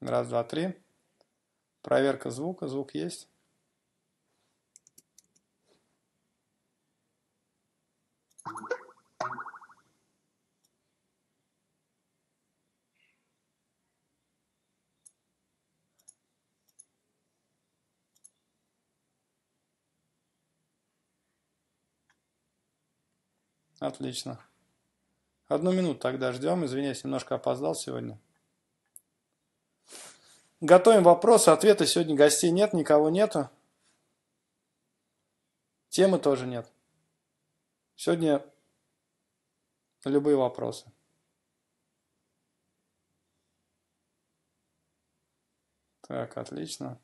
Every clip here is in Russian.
Раз, два, три. Проверка звука. Звук есть. Отлично. Одну минуту тогда ждем. Извиняюсь, немножко опоздал сегодня. Готовим вопросы, ответы. Сегодня гостей нет, никого нету. Темы тоже нет. Сегодня любые вопросы. Так, отлично.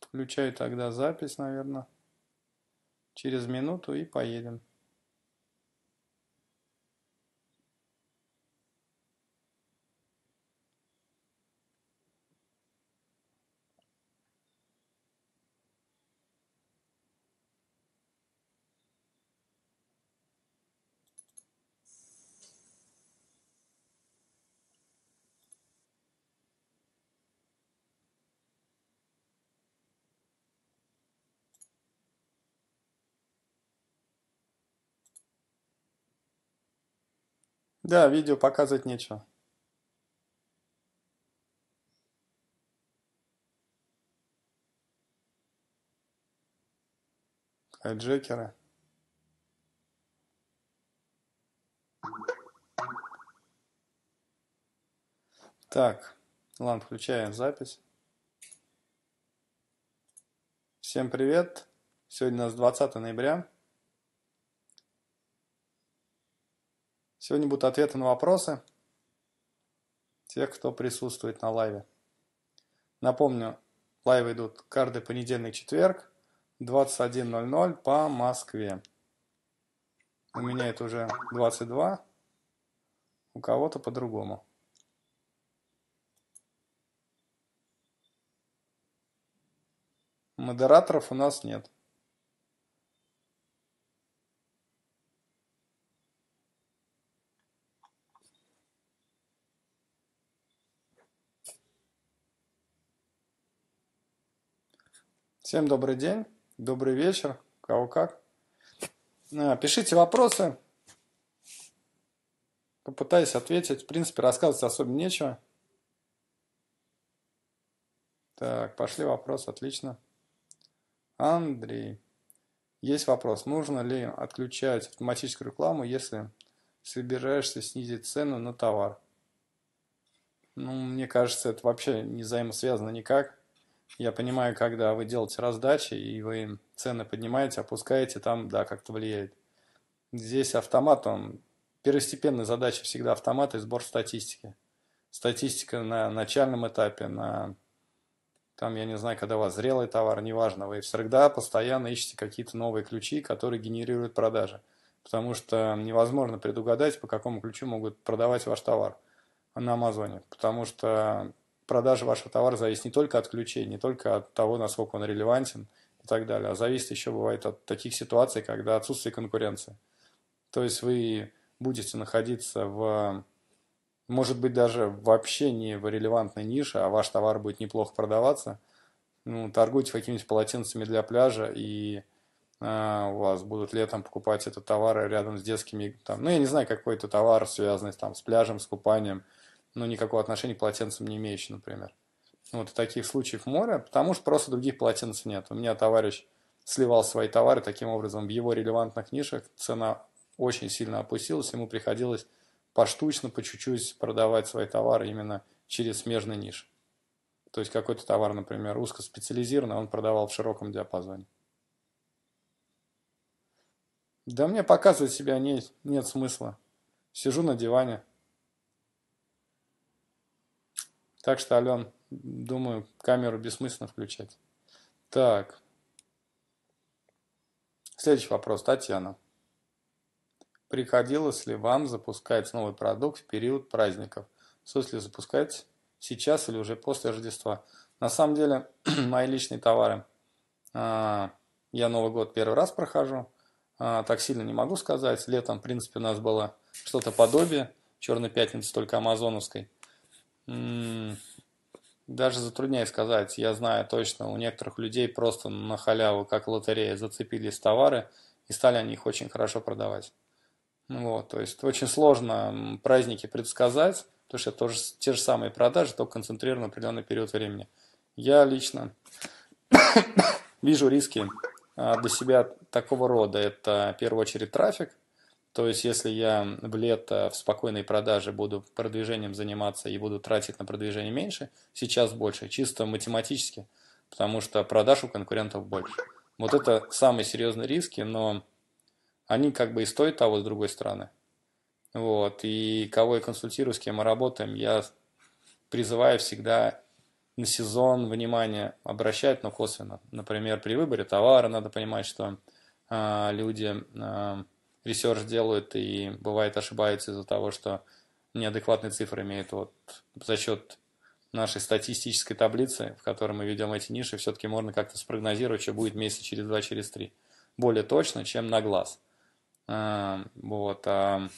Включаю тогда запись, наверное, через минуту и поедем. Да, видео показывать нечего. Хайджекеры. Э, так, ладно, включаем запись. Всем привет! Сегодня у нас 20 ноября Сегодня будут ответы на вопросы тех, кто присутствует на лайве. Напомню, лайвы идут каждый понедельник-четверг 21.00 по Москве. У меня это уже 22, у кого-то по-другому. Модераторов у нас нет. Всем добрый день, добрый вечер, кого как. Э, пишите вопросы, попытаюсь ответить. В принципе, рассказывать особо нечего. Так, пошли вопрос, отлично. Андрей, есть вопрос, нужно ли отключать автоматическую рекламу, если собираешься снизить цену на товар? Ну, мне кажется, это вообще не взаимосвязано никак. Я понимаю, когда вы делаете раздачи, и вы цены поднимаете, опускаете, там, да, как-то влияет. Здесь автомат, он... Первостепенная задача всегда автомат и сбор статистики. Статистика на начальном этапе, на там, я не знаю, когда у вас зрелый товар, неважно, вы всегда постоянно ищете какие-то новые ключи, которые генерируют продажи. Потому что невозможно предугадать, по какому ключу могут продавать ваш товар на Амазоне. Потому что продажа вашего товара зависит не только от ключей, не только от того, насколько он релевантен и так далее, а зависит еще бывает от таких ситуаций, когда отсутствие конкуренции. То есть вы будете находиться в, может быть, даже вообще не в релевантной нише, а ваш товар будет неплохо продаваться. Ну, торгуйте какими-нибудь полотенцами для пляжа, и э, у вас будут летом покупать этот товар рядом с детскими, там, ну, я не знаю, какой-то товар, связанный там, с пляжем, с купанием – ну, никакого отношения к полотенцам не имеющий, например. Вот и таких случаев море, потому что просто других полотенц нет. У меня товарищ сливал свои товары, таким образом в его релевантных нишах цена очень сильно опустилась, ему приходилось поштучно, по чуть-чуть продавать свои товары именно через смежный ниш. То есть какой-то товар, например, узкоспециализированный, он продавал в широком диапазоне. Да мне показывать себя нет, нет смысла. Сижу на диване, Так что, Ален, думаю, камеру бессмысленно включать. Так. Следующий вопрос, Татьяна. Приходилось ли вам запускать новый продукт в период праздников? В смысле запускать сейчас или уже после Рождества? На самом деле, мои личные товары. А, я Новый год первый раз прохожу. А, так сильно не могу сказать. Летом, в принципе, у нас было что-то подобие. Черной пятницы, только амазоновской. Даже затрудняюсь сказать, я знаю точно, у некоторых людей просто на халяву, как лотерея, зацепились товары и стали они их очень хорошо продавать. Ну вот, то есть очень сложно праздники предсказать, потому что это тоже те же самые продажи, только концентрированы в определенный период времени. Я лично вижу риски а, для себя такого рода. Это в первую очередь трафик, то есть, если я в лето в спокойной продаже буду продвижением заниматься и буду тратить на продвижение меньше, сейчас больше, чисто математически, потому что продаж у конкурентов больше. Вот это самые серьезные риски, но они как бы и стоят того, с другой стороны. Вот, и кого я консультирую, с кем мы работаем, я призываю всегда на сезон внимание обращать, но косвенно. Например, при выборе товара надо понимать, что э, люди... Э, ресерч делают и бывает ошибаются из-за того, что неадекватные цифры имеют вот за счет нашей статистической таблицы, в которой мы ведем эти ниши, все-таки можно как-то спрогнозировать, что будет месяц через два, через три. Более точно, чем на глаз. А, вот. А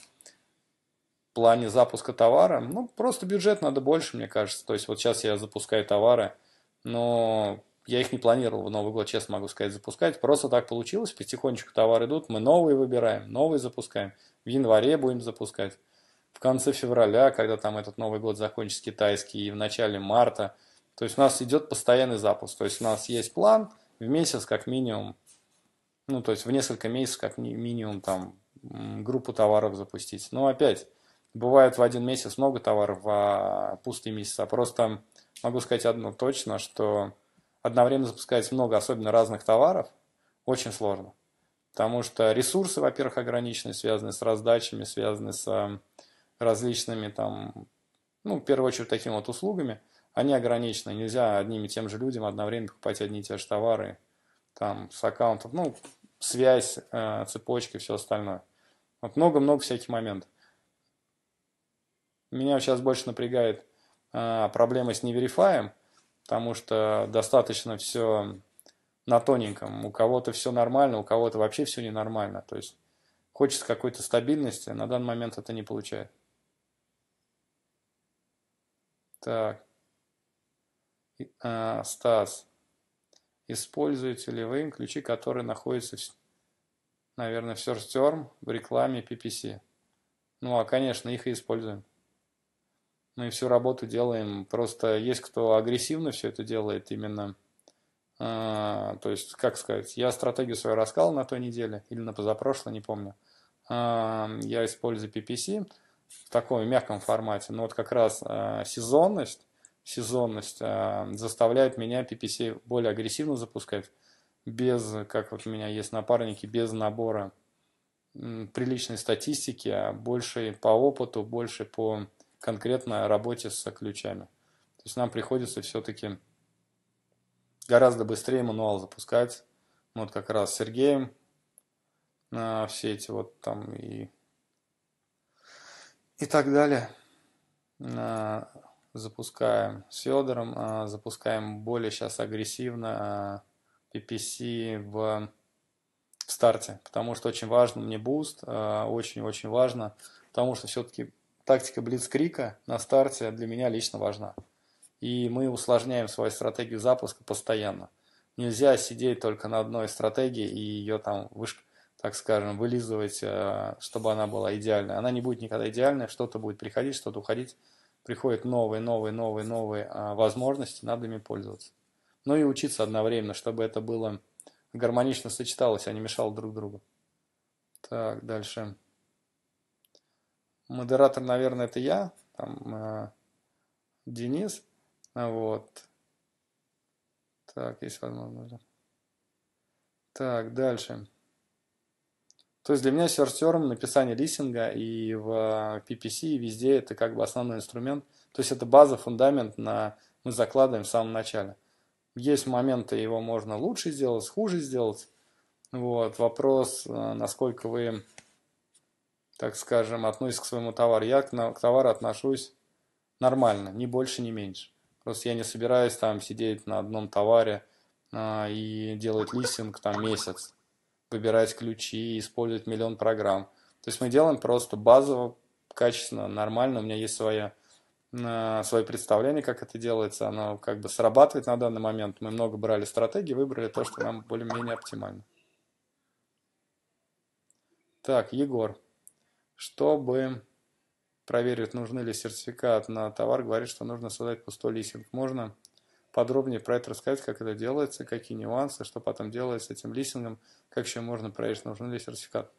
в плане запуска товара, ну, просто бюджет надо больше, мне кажется. То есть вот сейчас я запускаю товары, но я их не планировал в Новый год, честно могу сказать, запускать. Просто так получилось, потихонечку товары идут, мы новые выбираем, новые запускаем. В январе будем запускать. В конце февраля, когда там этот Новый год закончится китайский, и в начале марта. То есть у нас идет постоянный запуск. То есть у нас есть план в месяц как минимум, ну то есть в несколько месяцев как минимум там группу товаров запустить. Но опять, бывает в один месяц много товаров, а пустые месяца. Просто могу сказать одно точно, что одновременно запускать много, особенно разных товаров, очень сложно. Потому что ресурсы, во-первых, ограничены, связаны с раздачами, связаны с а, различными там, ну, в первую очередь, такими вот услугами. Они ограничены, нельзя одним и тем же людям одновременно покупать одни и те же товары там, с аккаунтов, ну, связь, а, цепочка и все остальное. Вот много-много всяких моментов. Меня сейчас больше напрягает а, проблема с неверифаем – потому что достаточно все на тоненьком. У кого-то все нормально, у кого-то вообще все ненормально. То есть хочется какой-то стабильности, на данный момент это не получает. Так. А, Стас. Используете ли вы ключи, которые находятся, в, наверное, в Сёрстерм в рекламе PPC? Ну, а, конечно, их и используем мы ну всю работу делаем. Просто есть кто агрессивно все это делает именно, э, то есть, как сказать, я стратегию свою раскал на той неделе или на позапрошлой, не помню. Э, я использую PPC в таком мягком формате, но вот как раз э, сезонность, сезонность э, заставляет меня PPC более агрессивно запускать, без, как вот у меня есть напарники, без набора приличной статистики, а больше по опыту, больше по конкретно работе с ключами. То есть нам приходится все-таки гораздо быстрее мануал запускать. Ну, вот как раз с Сергеем на все эти вот там и, и так далее. А, запускаем с Федором, а, запускаем более сейчас агрессивно а, PPC в, в старте, потому что очень важно мне буст, очень-очень важно, потому что все-таки тактика блицкрика на старте для меня лично важна. И мы усложняем свою стратегию запуска постоянно. Нельзя сидеть только на одной стратегии и ее там, выш... так скажем, вылизывать, э, чтобы она была идеальная. Она не будет никогда идеальной. что-то будет приходить, что-то уходить. Приходят новые, новые, новые, новые а, возможности, надо ими пользоваться. Ну и учиться одновременно, чтобы это было гармонично сочеталось, а не мешало друг другу. Так, дальше. Модератор, наверное, это я, там э, Денис. Вот. Так, есть возможность. Так, дальше. То есть для меня сертером написание листинга и в э, PPC, и везде это как бы основной инструмент. То есть это база, фундамент, на мы закладываем в самом начале. Есть моменты, его можно лучше сделать, хуже сделать. Вот. Вопрос, э, насколько вы так скажем, относится к своему товару. Я к, к товару отношусь нормально, ни больше, ни меньше. Просто я не собираюсь там сидеть на одном товаре а, и делать листинг там месяц, выбирать ключи, использовать миллион программ. То есть мы делаем просто базово, качественно, нормально. У меня есть своя а, свои представления, как это делается, оно как бы срабатывает на данный момент. Мы много брали стратегии, выбрали то, что нам более-менее оптимально. Так, Егор. Чтобы проверить, нужны ли сертификат на товар, говорит, что нужно создать пустой листинг. Можно подробнее про это рассказать, как это делается, какие нюансы, что потом делать с этим листингом, как еще можно проверить, нужен ли сертификат.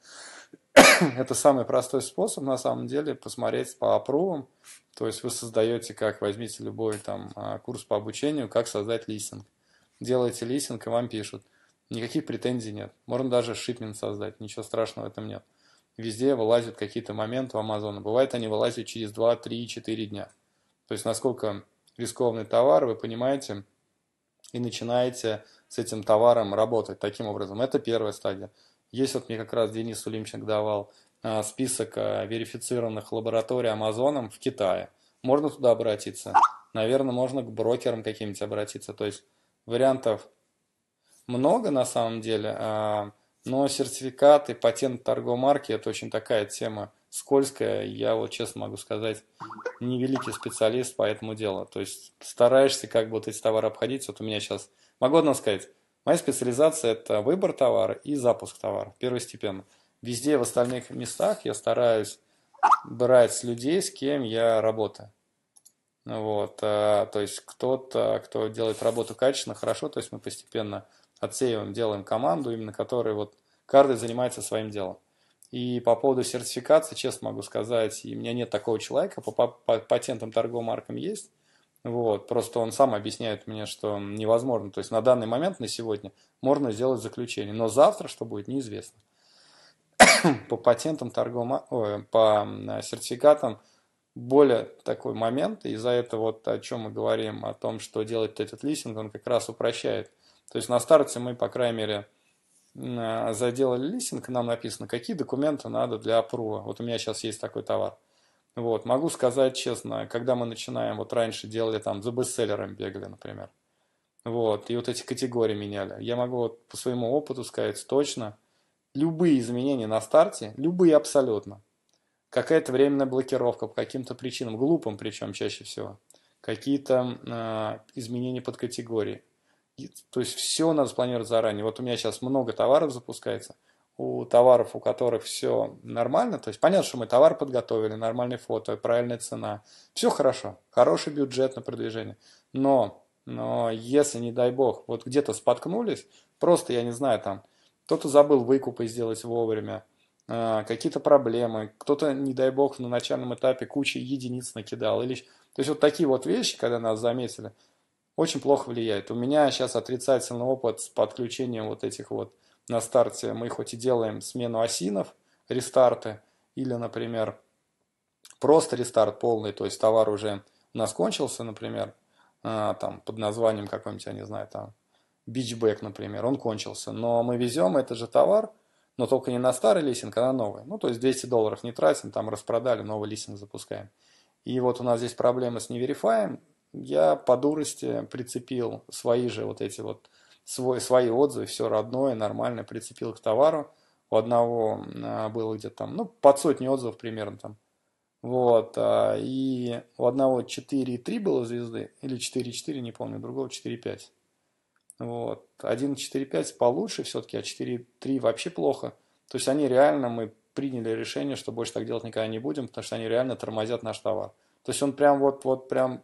это самый простой способ, на самом деле, посмотреть по опровам. То есть вы создаете, как возьмите любой там а, курс по обучению, как создать листинг. Делаете листинг, и вам пишут. Никаких претензий нет. Можно даже шипмент создать, ничего страшного в этом нет везде вылазят какие-то моменты у Амазона. Бывает, они вылазят через 2, 3, 4 дня. То есть, насколько рискованный товар, вы понимаете, и начинаете с этим товаром работать таким образом. Это первая стадия. Есть вот мне как раз Денис Сулимчик давал э, список э, верифицированных лабораторий Амазоном в Китае. Можно туда обратиться. Наверное, можно к брокерам каким-нибудь обратиться. То есть вариантов много на самом деле. А, но сертификаты, патент торговой марки – это очень такая тема скользкая. Я вот честно могу сказать, не великий специалист по этому делу. То есть стараешься как бы вот эти товары обходить. Вот у меня сейчас, могу одно сказать, моя специализация – это выбор товара и запуск товара, первостепенно. Везде в остальных местах я стараюсь брать людей, с кем я работаю. Вот, а, то есть кто-то, кто делает работу качественно, хорошо, то есть мы постепенно отсеиваем, делаем команду, именно которая вот каждый занимается своим делом. И по поводу сертификации, честно могу сказать, и у меня нет такого человека, по, по, по патентам торговым маркам есть, вот, просто он сам объясняет мне, что невозможно. То есть на данный момент, на сегодня, можно сделать заключение. Но завтра что будет, неизвестно. по патентам, торговым, а, ой, по сертификатам более такой момент. И за это вот о чем мы говорим, о том, что делать этот листинг, он как раз упрощает – то есть на старте мы, по крайней мере, э, заделали листинг, нам написано, какие документы надо для опрува. Вот у меня сейчас есть такой товар. Вот, могу сказать честно, когда мы начинаем, вот раньше делали там за бестселлером бегали, например. Вот, и вот эти категории меняли. Я могу вот по своему опыту сказать точно, любые изменения на старте, любые абсолютно, какая-то временная блокировка по каким-то причинам, глупым причем чаще всего, какие-то э, изменения под категории – то есть все надо спланировать заранее. Вот у меня сейчас много товаров запускается. У товаров, у которых все нормально, то есть понятно, что мы товар подготовили, нормальное фото, правильная цена, все хорошо, хороший бюджет на продвижение. Но, но если, не дай бог, вот где-то споткнулись, просто, я не знаю, там, кто-то забыл выкупы сделать вовремя, э, какие-то проблемы, кто-то, не дай бог, на начальном этапе кучу единиц накидал. Или... То есть вот такие вот вещи, когда нас заметили – очень плохо влияет. У меня сейчас отрицательный опыт с подключением вот этих вот на старте. Мы хоть и делаем смену осинов, рестарты, или, например, просто рестарт полный, то есть товар уже у нас кончился, например, а, там под названием какой-нибудь, я не знаю, там бичбэк, например, он кончился, но мы везем этот же товар, но только не на старый листинг, а на новый. Ну, то есть 200 долларов не тратим, там распродали, новый листинг запускаем. И вот у нас здесь проблемы с неверифаем, я по дурости прицепил свои же вот эти вот свой, свои отзывы, все родное, нормальное прицепил к товару. У одного а, было где-то там, ну, под сотни отзывов примерно там. Вот, а, и у одного 4,3 было звезды, или 4,4, не помню, другого 4,5. Вот, 1,4,5 получше все-таки, а 4,3 вообще плохо. То есть они реально, мы приняли решение, что больше так делать никогда не будем, потому что они реально тормозят наш товар. То есть он прям вот, вот прям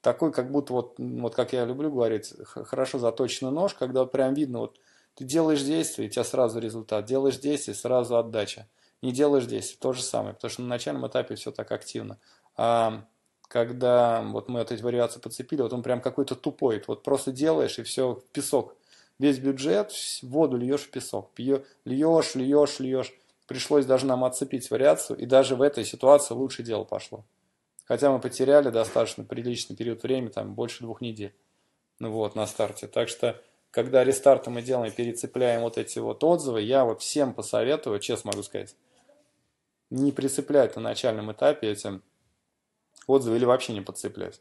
такой, как будто вот, вот как я люблю говорить, хорошо заточенный нож, когда прям видно, вот ты делаешь действие, и у тебя сразу результат, делаешь действие, сразу отдача, не делаешь действие, то же самое, потому что на начальном этапе все так активно. А когда вот мы вот эти вариации подцепили, вот он прям какой-то тупой, вот просто делаешь и все, песок, весь бюджет, воду льешь в песок, льешь, льешь, льешь, пришлось даже нам отцепить вариацию, и даже в этой ситуации лучше дело пошло. Хотя мы потеряли достаточно приличный период времени, там больше двух недель. Ну вот, на старте. Так что, когда рестарты мы делаем, перецепляем вот эти вот отзывы, я вот всем посоветую, честно могу сказать, не прицеплять на начальном этапе эти отзывы или вообще не подцеплять.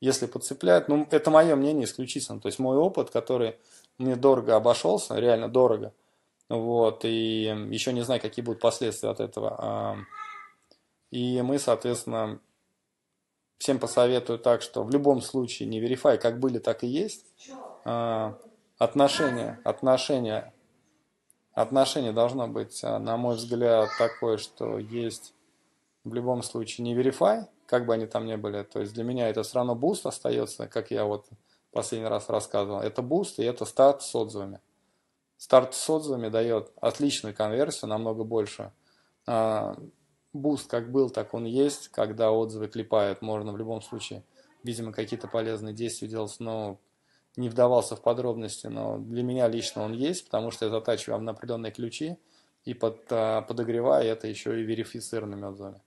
Если подцепляют, ну, это мое мнение исключительно. То есть мой опыт, который мне дорого обошелся, реально дорого, вот, и еще не знаю, какие будут последствия от этого. И мы, соответственно, всем посоветую так, что в любом случае не верифай, как были, так и есть. А, отношения, отношения, отношения должно быть, а, на мой взгляд, такое, что есть в любом случае не верифай, как бы они там ни были. То есть для меня это все равно буст остается, как я вот последний раз рассказывал. Это буст и это старт с отзывами. Старт с отзывами дает отличную конверсию, намного больше а, буст как был, так он есть. Когда отзывы клепают, можно в любом случае, видимо, какие-то полезные действия делать, но не вдавался в подробности, но для меня лично он есть, потому что я затачиваю на определенные ключи и под, а, подогреваю это еще и верифицированными отзывами.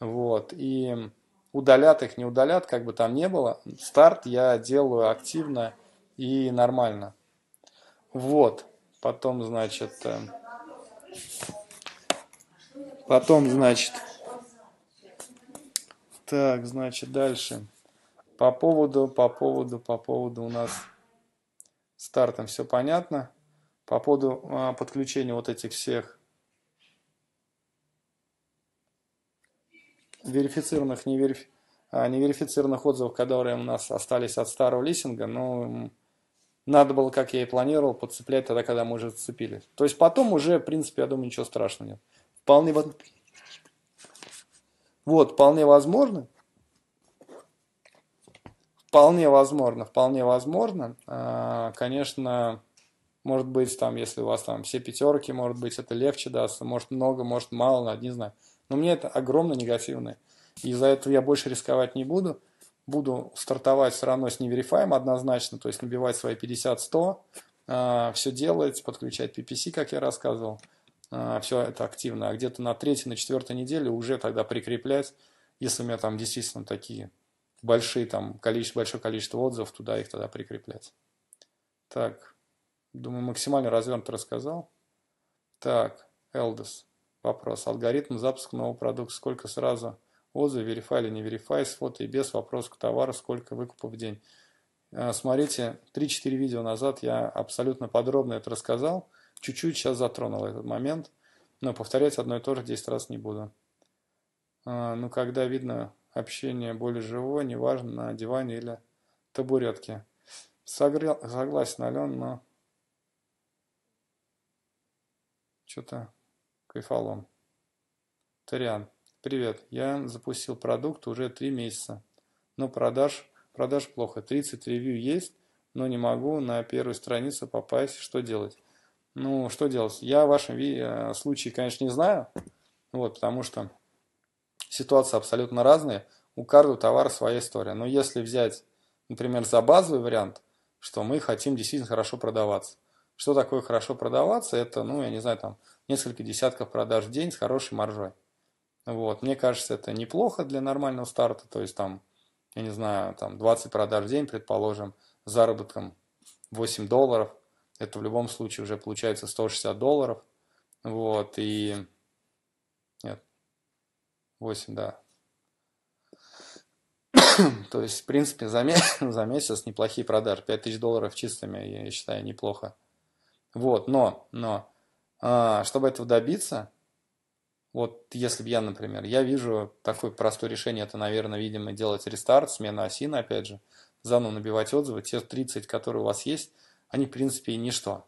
Вот, и удалят их, не удалят, как бы там не было, старт я делаю активно и нормально. Вот, потом, значит... Э... Потом, значит, так, значит, дальше. По поводу, по поводу, по поводу у нас стартом все понятно. По поводу а, подключения вот этих всех верифицированных, невериф... а, неверифицированных отзывов, которые у нас остались от старого лисинга, ну, надо было, как я и планировал, подцеплять тогда, когда мы уже зацепили. То есть потом уже, в принципе, я думаю, ничего страшного нет. Вполне, вот, вполне возможно, Вполне возможно, вполне возможно. А, конечно, может быть, там, если у вас там все пятерки, может быть, это легче даст, может много, может мало, ну, не знаю. Но мне это огромно негативное. И за это я больше рисковать не буду. Буду стартовать все равно с неверифаем однозначно, то есть набивать свои 50-100, а, все делать, подключать PPC, как я рассказывал. А, все это активно, а где-то на третьей, на четвертой неделе уже тогда прикреплять, если у меня там действительно такие большие, там, количество, большое количество отзывов, туда их тогда прикреплять. Так, думаю, максимально развернуто рассказал. Так, Элдос, вопрос. Алгоритм запуска нового продукта. Сколько сразу отзывы, верифай или не верифай, с фото и без, вопрос к товару, сколько выкупов в день. А, смотрите, 3-4 видео назад я абсолютно подробно это рассказал – Чуть-чуть сейчас затронул этот момент, но повторять одно и то же 10 раз не буду. А, ну, когда видно общение более живое, неважно, на диване или табуретке. Согрел, согласен, Ален, но что-то кайфалом. Ториан, привет. Я запустил продукт уже три месяца, но продаж, продаж плохо. 30 ревью есть, но не могу на первую страницу попасть. Что делать? Ну, что делать? Я в вашем э, случае, конечно, не знаю, вот, потому что ситуация абсолютно разная У каждого товара своя история. Но если взять, например, за базовый вариант, что мы хотим действительно хорошо продаваться. Что такое хорошо продаваться? Это, ну, я не знаю, там, несколько десятков продаж в день с хорошей маржой. Вот, мне кажется, это неплохо для нормального старта, то есть там, я не знаю, там 20 продаж в день, предположим, заработком 8 долларов, это в любом случае уже получается 160 долларов. Вот, и... Нет, 8, да. То есть, в принципе, за, месяц, за месяц неплохие продажи. 5000 долларов чистыми, я считаю, неплохо. Вот, но, но, а, чтобы этого добиться, вот если бы я, например, я вижу такое простое решение, это, наверное, видимо, делать рестарт, смена оси, опять же, заново набивать отзывы, те 30, которые у вас есть, они, в принципе, ничто.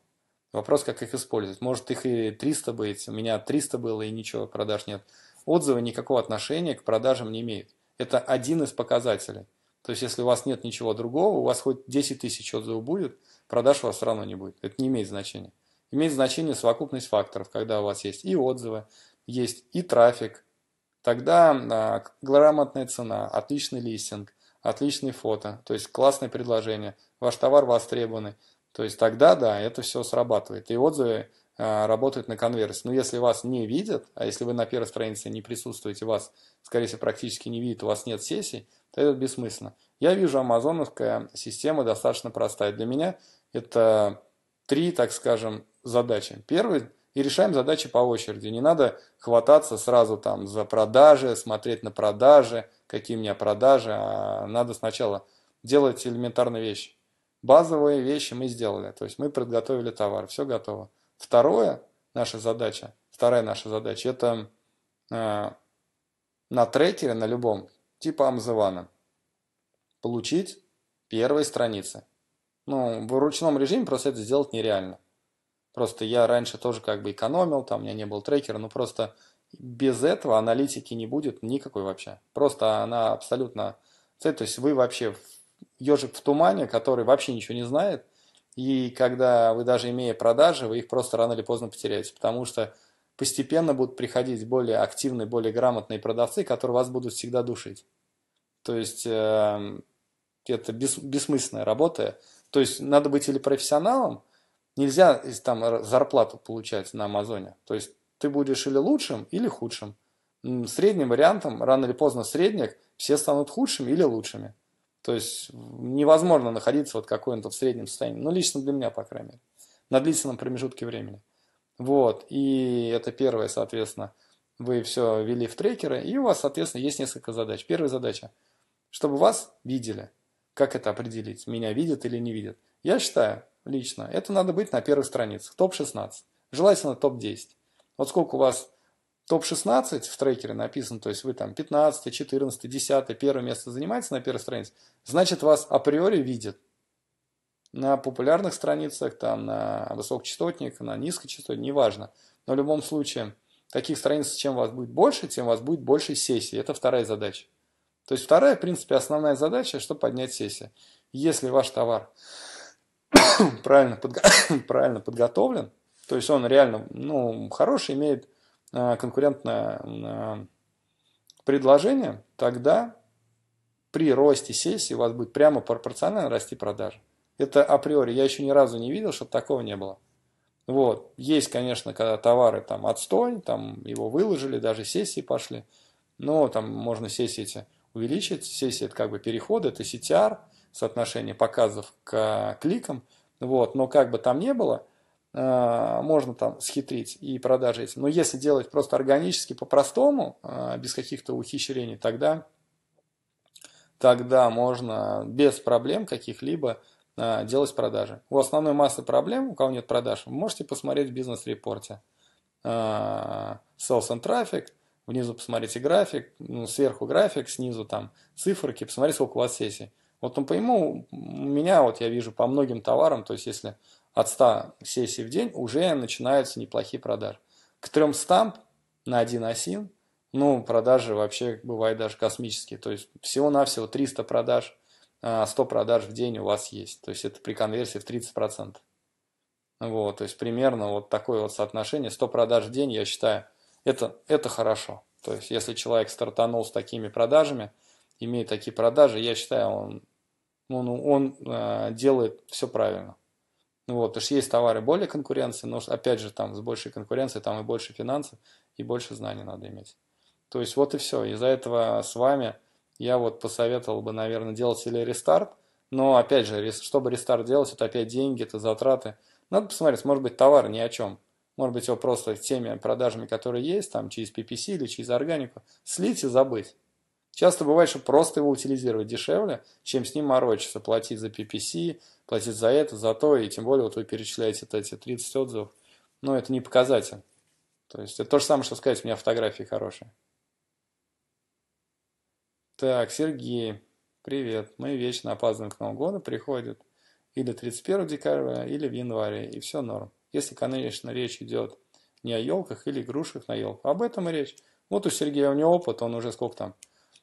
Вопрос, как их использовать. Может, их и 300 быть, у меня 300 было и ничего, продаж нет. Отзывы никакого отношения к продажам не имеют. Это один из показателей. То есть, если у вас нет ничего другого, у вас хоть 10 тысяч отзывов будет, продаж у вас все равно не будет. Это не имеет значения. Имеет значение совокупность факторов, когда у вас есть и отзывы, есть и трафик, тогда а, грамотная цена, отличный листинг, отличные фото, то есть классное предложение, ваш товар востребованный, то есть тогда, да, это все срабатывает. И отзывы а, работают на конверсии. Но если вас не видят, а если вы на первой странице не присутствуете, вас, скорее всего, практически не видят, у вас нет сессий, то это бессмысленно. Я вижу, амазоновская система достаточно простая. Для меня это три, так скажем, задачи. Первый и решаем задачи по очереди. Не надо хвататься сразу там за продажи, смотреть на продажи, какие у меня продажи, а надо сначала делать элементарные вещи. Базовые вещи мы сделали, то есть мы подготовили товар, все готово. Второе наша задача, вторая наша задача, это э, на трекере, на любом, типа Амзывана, получить первые страницы. Ну, в ручном режиме просто это сделать нереально. Просто я раньше тоже как бы экономил, там у меня не был трекера, но просто без этого аналитики не будет никакой вообще. Просто она абсолютно то есть вы вообще ежик в тумане, который вообще ничего не знает, и когда вы даже имея продажи, вы их просто рано или поздно потеряете, потому что постепенно будут приходить более активные, более грамотные продавцы, которые вас будут всегда душить. То есть э, это бес, бессмысленная работа. То есть надо быть или профессионалом, нельзя там зарплату получать на Амазоне. То есть ты будешь или лучшим, или худшим. Средним вариантом, рано или поздно средних, все станут худшими или лучшими. То есть невозможно находиться вот какой-то в среднем состоянии. Ну, лично для меня, по крайней мере. На длительном промежутке времени. Вот. И это первое, соответственно, вы все ввели в трекеры, и у вас, соответственно, есть несколько задач. Первая задача, чтобы вас видели. Как это определить, меня видят или не видят? Я считаю, лично, это надо быть на первой странице, топ-16, желательно топ-10. Вот сколько у вас топ-16 в трекере написано, то есть вы там 15, 14, 10, первое место занимаете на первой странице, значит вас априори видят. На популярных страницах, там на высокочастотник, на низкочастотник, неважно. Но в любом случае, таких страниц, чем вас будет больше, тем вас будет больше сессий. Это вторая задача. То есть вторая, в принципе, основная задача, что поднять сессию. Если ваш товар правильно, подго правильно подготовлен, то есть он реально ну, хороший, имеет Э, конкурентное э, предложение, тогда при росте сессии у вас будет прямо пропорционально расти продажи. Это априори. Я еще ни разу не видел, чтобы такого не было. Вот. Есть, конечно, когда товары там отстой, там его выложили, даже сессии пошли. Но там можно сессии эти увеличить. Сессии это как бы переход, это CTR, соотношение показов к кликам. Вот. Но как бы там ни было, Э, можно там схитрить и продажи этим. Но если делать просто органически, по-простому, э, без каких-то ухищрений, тогда, тогда можно без проблем каких-либо э, делать продажи. У основной массы проблем, у кого нет продаж, вы можете посмотреть в бизнес-репорте. Sales and Traffic, внизу посмотрите график, ну, сверху график, снизу там циферки, посмотрите, сколько у вас сессий. Вот ну, по ему, у меня, вот я вижу по многим товарам, то есть если от 100 сессий в день уже начинаются неплохие продажи. К 300 на один осин, ну, продажи вообще бывают даже космические. То есть всего-навсего 300 продаж, 100 а, продаж в день у вас есть. То есть это при конверсии в 30%. Вот, то есть примерно вот такое вот соотношение. 100 продаж в день, я считаю, это, это хорошо. То есть если человек стартанул с такими продажами, имеет такие продажи, я считаю, он, ну, ну, он, он а, э, делает все правильно. Вот, потому что есть товары более конкуренции, но опять же там с большей конкуренцией там и больше финансов, и больше знаний надо иметь. То есть вот и все. Из-за этого с вами я вот посоветовал бы, наверное, делать или рестарт, но опять же, чтобы рестарт делать, это опять деньги, это затраты. Надо посмотреть, может быть, товар ни о чем. Может быть, его просто теми продажами, которые есть, там, через PPC или через органику, слить и забыть. Часто бывает, что просто его утилизировать дешевле, чем с ним морочиться, платить за PPC, платить за это, за то, и тем более вот вы перечисляете вот эти 30 отзывов. Но это не показатель. То есть это то же самое, что сказать, у меня фотографии хорошие. Так, Сергей, привет. Мы вечно опаздываем к Новому году, приходят или 31 декабря, или в январе, и все норм. Если, конечно, речь идет не о елках или игрушках на елку. Об этом и речь. Вот у Сергея у него опыт, он уже сколько там,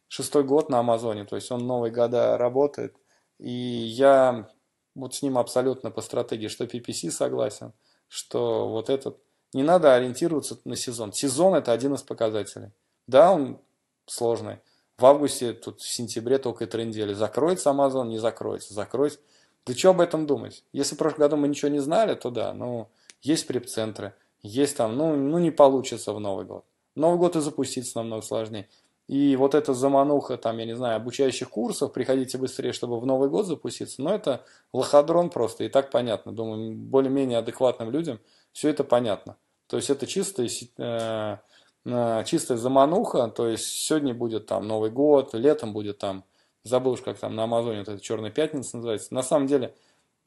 шестой год на Амазоне, то есть он новые года работает, и я вот с ним абсолютно по стратегии, что PPC согласен, что вот этот, не надо ориентироваться на сезон. Сезон – это один из показателей. Да, он сложный. В августе, тут в сентябре только и три недели. Закроется Амазон не закроется, закроется. Для чего об этом думать? Если в прошлом году мы ничего не знали, то да, ну, есть преп-центры, есть там, ну, ну не получится в Новый год. Новый год и запуститься намного сложнее. И вот эта замануха, там, я не знаю, обучающих курсов, приходите быстрее, чтобы в Новый год запуститься, но ну, это лоходрон просто, и так понятно. Думаю, более-менее адекватным людям все это понятно. То есть это чистая, э, э, чистая замануха, то есть сегодня будет там Новый год, летом будет там, забыл уж как там на Амазоне, вот это Черная Пятница называется. На самом деле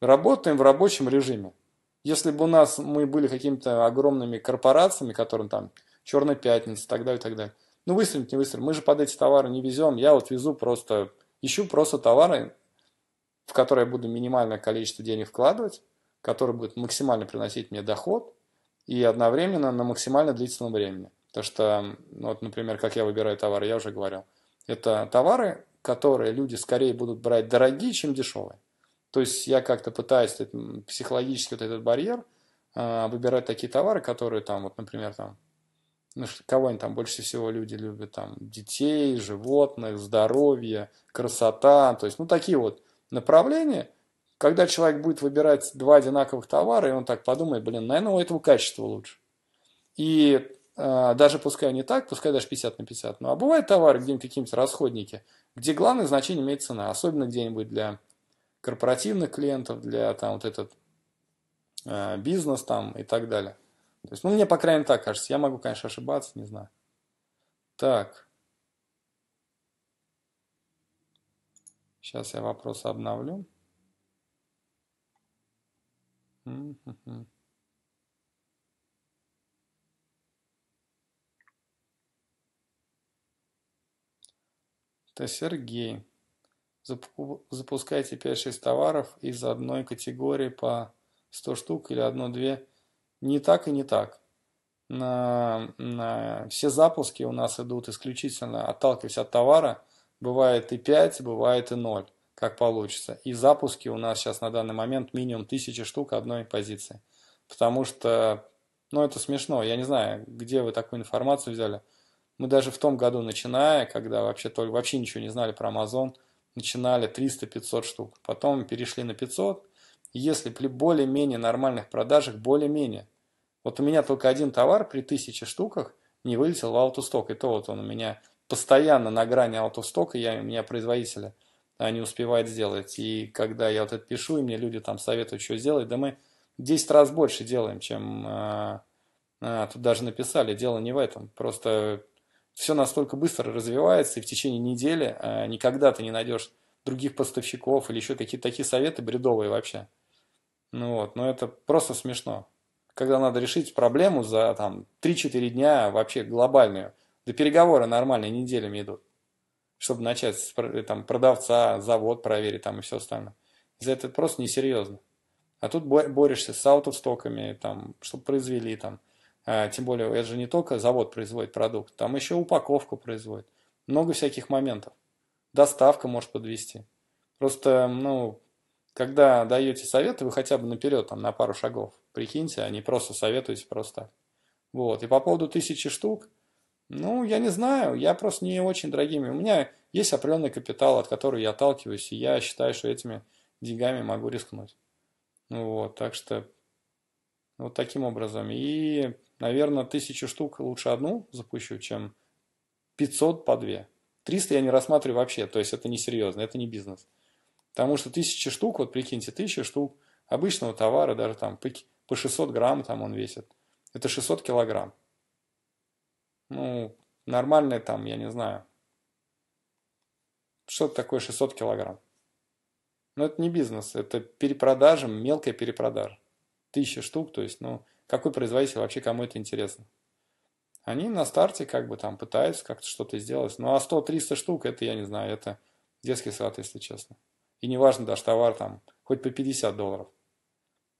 работаем в рабочем режиме. Если бы у нас мы были какими-то огромными корпорациями, которым там Черная Пятница и так далее, и так далее, ну, выстрелить, не выстрелить. Мы же под эти товары не везем. Я вот везу просто, ищу просто товары, в которые я буду минимальное количество денег вкладывать, которые будут максимально приносить мне доход и одновременно на максимально длительном времени. Потому что, ну, вот, например, как я выбираю товары, я уже говорил, это товары, которые люди скорее будут брать дорогие, чем дешевые. То есть я как-то пытаюсь психологически вот этот барьер а, выбирать такие товары, которые там, вот, например, там ну, кого они там больше всего люди любят, там, детей, животных, здоровье, красота, то есть, ну, такие вот направления, когда человек будет выбирать два одинаковых товара, и он так подумает, блин, наверное, у этого качества лучше. И э, даже пускай не так, пускай даже 50 на 50, ну, а бывают товары где-нибудь какие-нибудь расходники, где главное значение имеет цена, особенно где-нибудь для корпоративных клиентов, для там вот этот э, бизнес там и так далее. То есть, ну, мне, по крайней мере, так кажется. Я могу, конечно, ошибаться, не знаю. Так. Сейчас я вопрос обновлю. Это Сергей. Запускайте 5-6 товаров из одной категории по 100 штук или 1-2 не так и не так. На, на, все запуски у нас идут исключительно, отталкиваясь от товара, бывает и 5, бывает и 0, как получится. И запуски у нас сейчас на данный момент минимум 1000 штук одной позиции. Потому что, ну это смешно, я не знаю, где вы такую информацию взяли. Мы даже в том году, начиная, когда вообще, только, вообще ничего не знали про Amazon, начинали 300-500 штук. Потом перешли на 500, если при более-менее нормальных продажах, более-менее. Вот у меня только один товар при тысяче штуках не вылетел в аутосток. И то вот он у меня постоянно на грани аутостока, я, у меня производителя а, не успевает сделать. И когда я вот это пишу, и мне люди там советуют, что сделать, да мы 10 раз больше делаем, чем а, а, тут даже написали. Дело не в этом. Просто все настолько быстро развивается, и в течение недели а, никогда ты не найдешь других поставщиков или еще какие-то такие советы бредовые вообще. Ну вот, но это просто смешно. Когда надо решить проблему за там 3-4 дня, вообще глобальную, да переговоры нормальные неделями идут, чтобы начать с э, там, продавца, завод проверить там и все остальное. За это просто несерьезно. А тут борешься с аутовстоками, там, чтобы произвели там. А, тем более, это же не только завод производит продукт, там еще упаковку производит. Много всяких моментов. Доставка может подвести. Просто, ну, когда даете советы, вы хотя бы наперед, там, на пару шагов, прикиньте, а не просто советуете просто Вот, и по поводу тысячи штук, ну, я не знаю, я просто не очень дорогими. У меня есть определенный капитал, от которого я отталкиваюсь, и я считаю, что этими деньгами могу рискнуть. Ну вот, так что вот таким образом. И, наверное, тысячу штук лучше одну запущу, чем 500 по две. 300 я не рассматриваю вообще, то есть это не серьезно, это не бизнес. Потому что тысячи штук, вот прикиньте, тысяча штук обычного товара, даже там по 600 грамм там он весит. Это 600 килограмм. Ну, нормальное там, я не знаю, что такое 600 килограмм. Но это не бизнес, это перепродажа, мелкая перепродажа. Тысяча штук, то есть, ну, какой производитель вообще кому это интересно? Они на старте как бы там пытаются как-то что-то сделать. Ну а 100-300 штук, это я не знаю, это детский сад, если честно. И неважно даже товар там, хоть по 50 долларов.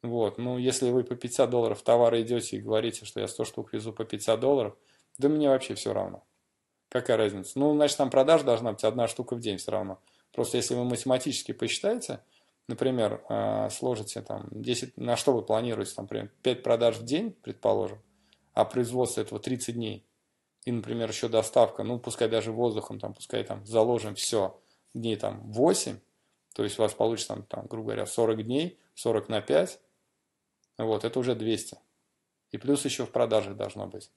Вот, ну если вы по 50 долларов товара идете и говорите, что я 100 штук везу по 50 долларов, да мне вообще все равно. Какая разница? Ну, значит, там продаж должна быть одна штука в день все равно. Просто если вы математически посчитаете, например, а, сложите там 10, на что вы планируете, там, например, 5 продаж в день, предположим, а производство этого 30 дней, и, например, еще доставка, ну, пускай даже воздухом, там, пускай там заложим все, дней там 8, то есть у вас получится, там, там, грубо говоря, 40 дней, 40 на 5, вот, это уже 200. И плюс еще в продаже должно быть.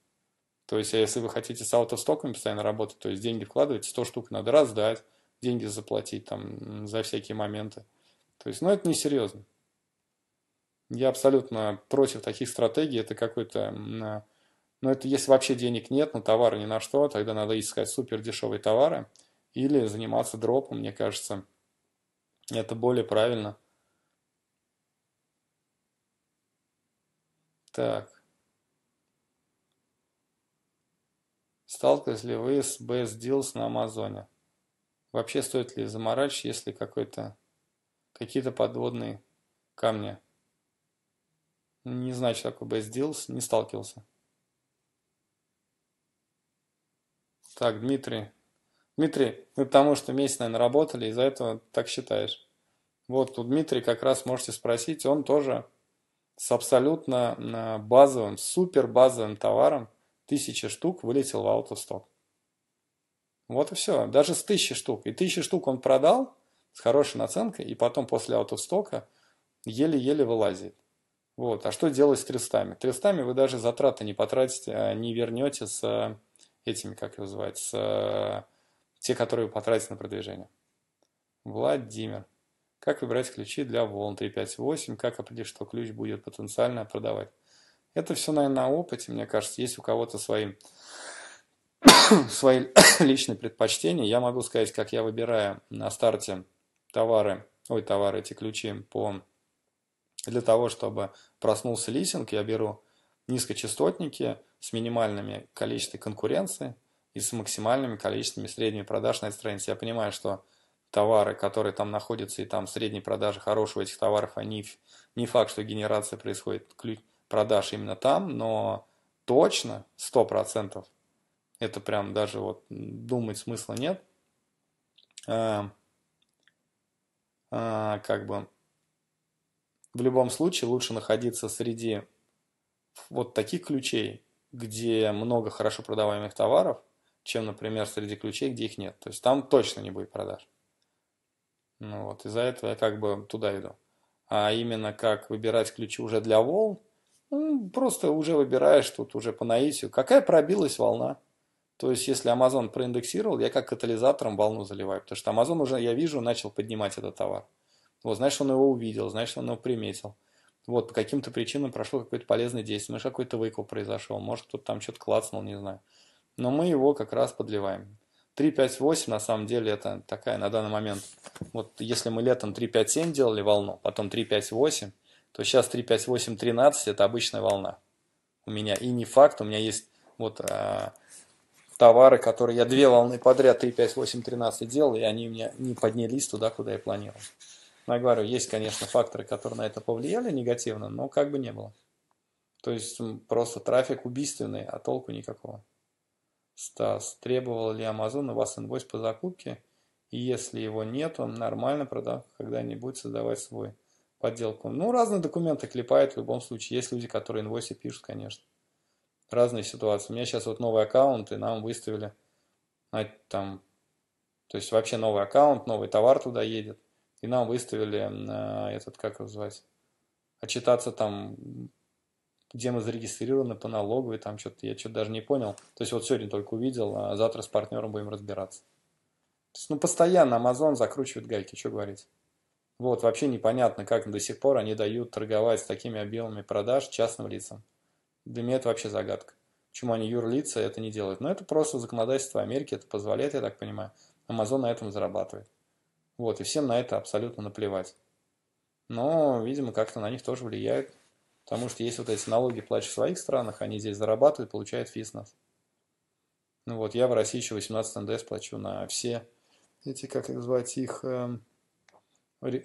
То есть, а если вы хотите с аутостоками постоянно работать, то есть деньги вкладывать, 100 штук надо раздать, деньги заплатить там за всякие моменты. То есть, ну, это несерьезно. Я абсолютно против таких стратегий. Это какой-то... Ну, это если вообще денег нет на ну, товары ни на что, тогда надо искать супер дешевые товары или заниматься дропом, мне кажется, это более правильно. Так. Сталкивались ли вы с BS Deals на Амазоне? Вообще стоит ли заморачивать, если какой-то какие-то подводные камни? Не знаю, что такое BS Deals, не сталкивался. Так, Дмитрий, Дмитрий, ну потому что месяц, наверное, работали, из-за этого так считаешь. Вот у Дмитрия как раз можете спросить, он тоже с абсолютно базовым, супер базовым товаром тысячи штук вылетел в аутосток. Вот и все. Даже с тысячи штук. И тысячи штук он продал с хорошей наценкой, и потом после аутостока еле-еле вылазит. Вот. А что делать с трестами? Трестами вы даже затраты не потратите, а не вернете с э, этими, как его звать, с э, те, которые потратить на продвижение. Владимир. Как выбирать ключи для волн 358? Как определить, что ключ будет потенциально продавать? Это все, наверное, на опыте, мне кажется. Есть у кого-то свои, свои личные предпочтения. Я могу сказать, как я выбираю на старте товары, ой, товары, эти ключи по для того, чтобы проснулся листинг, я беру низкочастотники с минимальными количеством конкуренции, и с максимальными количествами средней продаж на этой странице. Я понимаю, что товары, которые там находятся, и там средние продажи хорошего этих товаров, они не факт, что генерация происходит продаж именно там, но точно, 100%, это прям даже вот думать смысла нет. А, а, как бы в любом случае лучше находиться среди вот таких ключей, где много хорошо продаваемых товаров – чем, например, среди ключей, где их нет. То есть там точно не будет продаж. Ну вот, из-за этого я как бы туда иду. А именно как выбирать ключи уже для волн, ну, просто уже выбираешь тут уже по наитию, какая пробилась волна. То есть, если Amazon проиндексировал, я как катализатором волну заливаю, потому что Amazon уже, я вижу, начал поднимать этот товар. Вот, значит, он его увидел, значит, он его приметил. Вот, по каким-то причинам прошло какое-то полезное действие, может, какой-то выкуп произошел, может, кто-то там что-то клацнул, не знаю но мы его как раз подливаем. 3.5.8 на самом деле это такая на данный момент, вот если мы летом 3.5.7 делали волну, потом 3.5.8, то сейчас 3.5.8.13 это обычная волна. У меня и не факт, у меня есть вот а, товары, которые я две волны подряд 3.5.8.13 делал, и они у меня не поднялись туда, куда я планировал. Но я говорю, есть, конечно, факторы, которые на это повлияли негативно, но как бы не было. То есть просто трафик убийственный, а толку никакого. Стас, требовал ли Amazon у вас инвойс по закупке? И если его нет, он нормально продав, когда-нибудь создавать свой подделку. Ну, разные документы клепают в любом случае. Есть люди, которые инвойсы пишут, конечно. Разные ситуации. У меня сейчас вот новый аккаунт, и нам выставили там, то есть вообще новый аккаунт, новый товар туда едет. И нам выставили э, этот, как его звать, отчитаться там где мы зарегистрированы по налоговой там что-то, я что-то даже не понял. То есть вот сегодня только увидел, а завтра с партнером будем разбираться. То есть, ну, постоянно Amazon закручивает гайки, что говорить. Вот, вообще непонятно, как до сих пор они дают торговать с такими объемами продаж частным лицам. Для меня это вообще загадка. Почему они юрлица это не делают? Но ну, это просто законодательство Америки, это позволяет, я так понимаю. Amazon на этом зарабатывает. Вот, и всем на это абсолютно наплевать. Но, видимо, как-то на них тоже влияет Потому что есть вот эти налоги, плачь в своих странах, они здесь зарабатывают, получают физнов. Ну вот, я в России еще 18 НДС плачу на все эти, как назвать их, эм,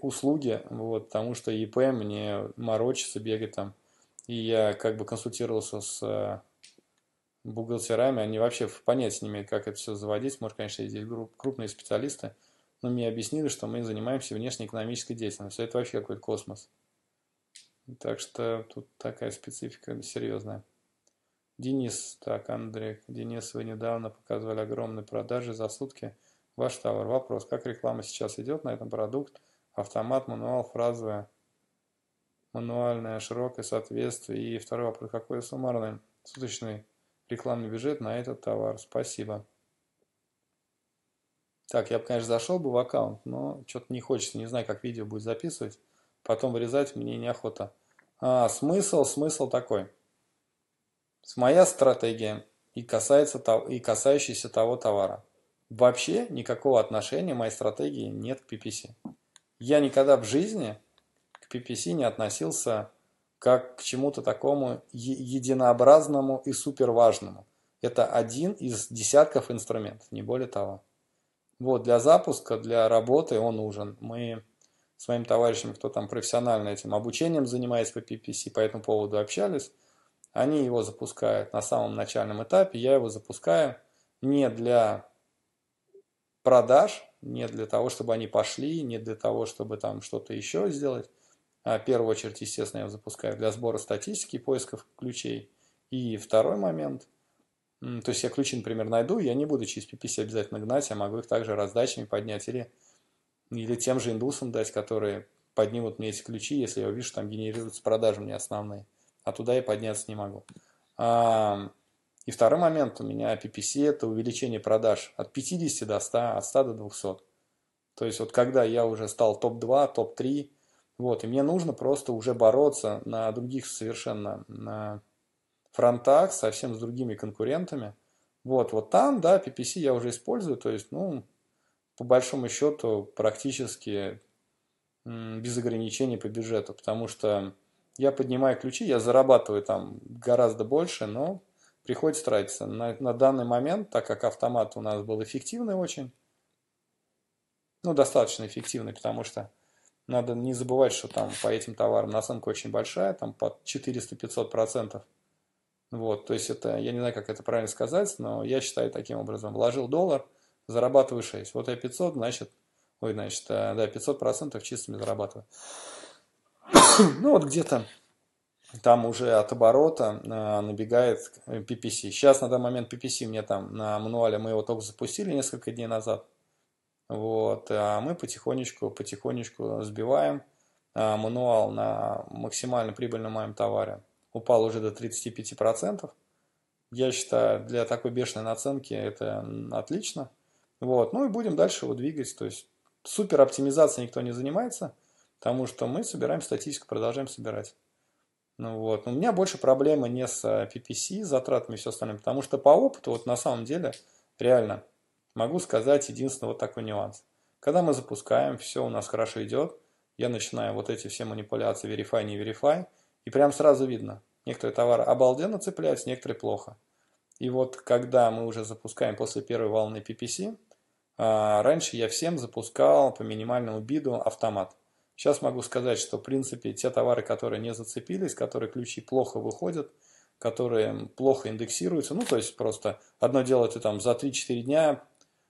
услуги, вот, потому что ИП мне морочится бегать там. И я как бы консультировался с э, бухгалтерами, они вообще в понятия не имеют, как это все заводить. Может, конечно, здесь групп, крупные специалисты, но мне объяснили, что мы занимаемся внешнеэкономической деятельностью. Это вообще какой-то космос. Так что тут такая специфика серьезная. Денис, так, Андрей, Денис, вы недавно показывали огромные продажи за сутки. Ваш товар. Вопрос, как реклама сейчас идет на этом продукт? Автомат, мануал, фразовая, мануальная, широкое соответствие. И второй вопрос, какой суммарный суточный рекламный бюджет на этот товар? Спасибо. Так, я бы, конечно, зашел бы в аккаунт, но что-то не хочется, не знаю, как видео будет записывать потом вырезать мне неохота. А, смысл, смысл такой. Моя стратегия и, касается, и касающаяся того товара. Вообще никакого отношения моей стратегии нет к PPC. Я никогда в жизни к PPC не относился как к чему-то такому единообразному и суперважному. Это один из десятков инструментов, не более того. Вот, для запуска, для работы он нужен. Мы своими товарищами, кто там профессионально этим обучением занимается по PPC, по этому поводу общались. Они его запускают на самом начальном этапе, я его запускаю не для продаж, не для того, чтобы они пошли, не для того, чтобы там что-то еще сделать. А в первую очередь, естественно, я его запускаю для сбора статистики, поисков ключей. И второй момент, то есть я ключи, например, найду, я не буду через PPC обязательно гнать, я могу их также раздачами поднять или или тем же индусам дать, которые поднимут мне эти ключи, если я увижу, что там генерируются продажи мне основные. А туда я подняться не могу. И второй момент у меня PPC – это увеличение продаж от 50 до 100, от 100 до 200. То есть вот когда я уже стал топ-2, топ-3, вот, и мне нужно просто уже бороться на других совершенно на фронтах, совсем с другими конкурентами. Вот, вот там, да, PPC я уже использую, то есть, ну, по большому счету практически без ограничений по бюджету, потому что я поднимаю ключи, я зарабатываю там гораздо больше, но приходится тратиться. На, на данный момент, так как автомат у нас был эффективный очень, ну, достаточно эффективный, потому что надо не забывать, что там по этим товарам наценка очень большая, там под 400-500 процентов. Вот, то есть это, я не знаю, как это правильно сказать, но я считаю таким образом. Вложил доллар – зарабатываю 6. Вот я 500, значит, ой, значит, э, да, 500% чистыми зарабатываю. ну вот где-то там уже от оборота э, набегает PPC. Сейчас на данный момент PPC мне там на мануале, мы его только запустили несколько дней назад. Вот, а мы потихонечку, потихонечку сбиваем э, мануал на максимально прибыльном моем товаре. Упал уже до 35%. Я считаю, для такой бешеной наценки это отлично. Вот. Ну и будем дальше его двигать. То есть супер оптимизацией никто не занимается, потому что мы собираем статистику, продолжаем собирать. Ну вот. у меня больше проблема не с э, PPC, затратами и все остальное, потому что по опыту, вот на самом деле, реально, могу сказать единственный вот такой нюанс. Когда мы запускаем, все у нас хорошо идет, я начинаю вот эти все манипуляции verify, не verify, и прям сразу видно, некоторые товары обалденно цепляются, некоторые плохо. И вот когда мы уже запускаем после первой волны PPC, а, раньше я всем запускал по минимальному биду автомат. Сейчас могу сказать, что в принципе те товары, которые не зацепились, которые ключи плохо выходят, которые плохо индексируются, ну то есть просто одно дело ты там за 3-4 дня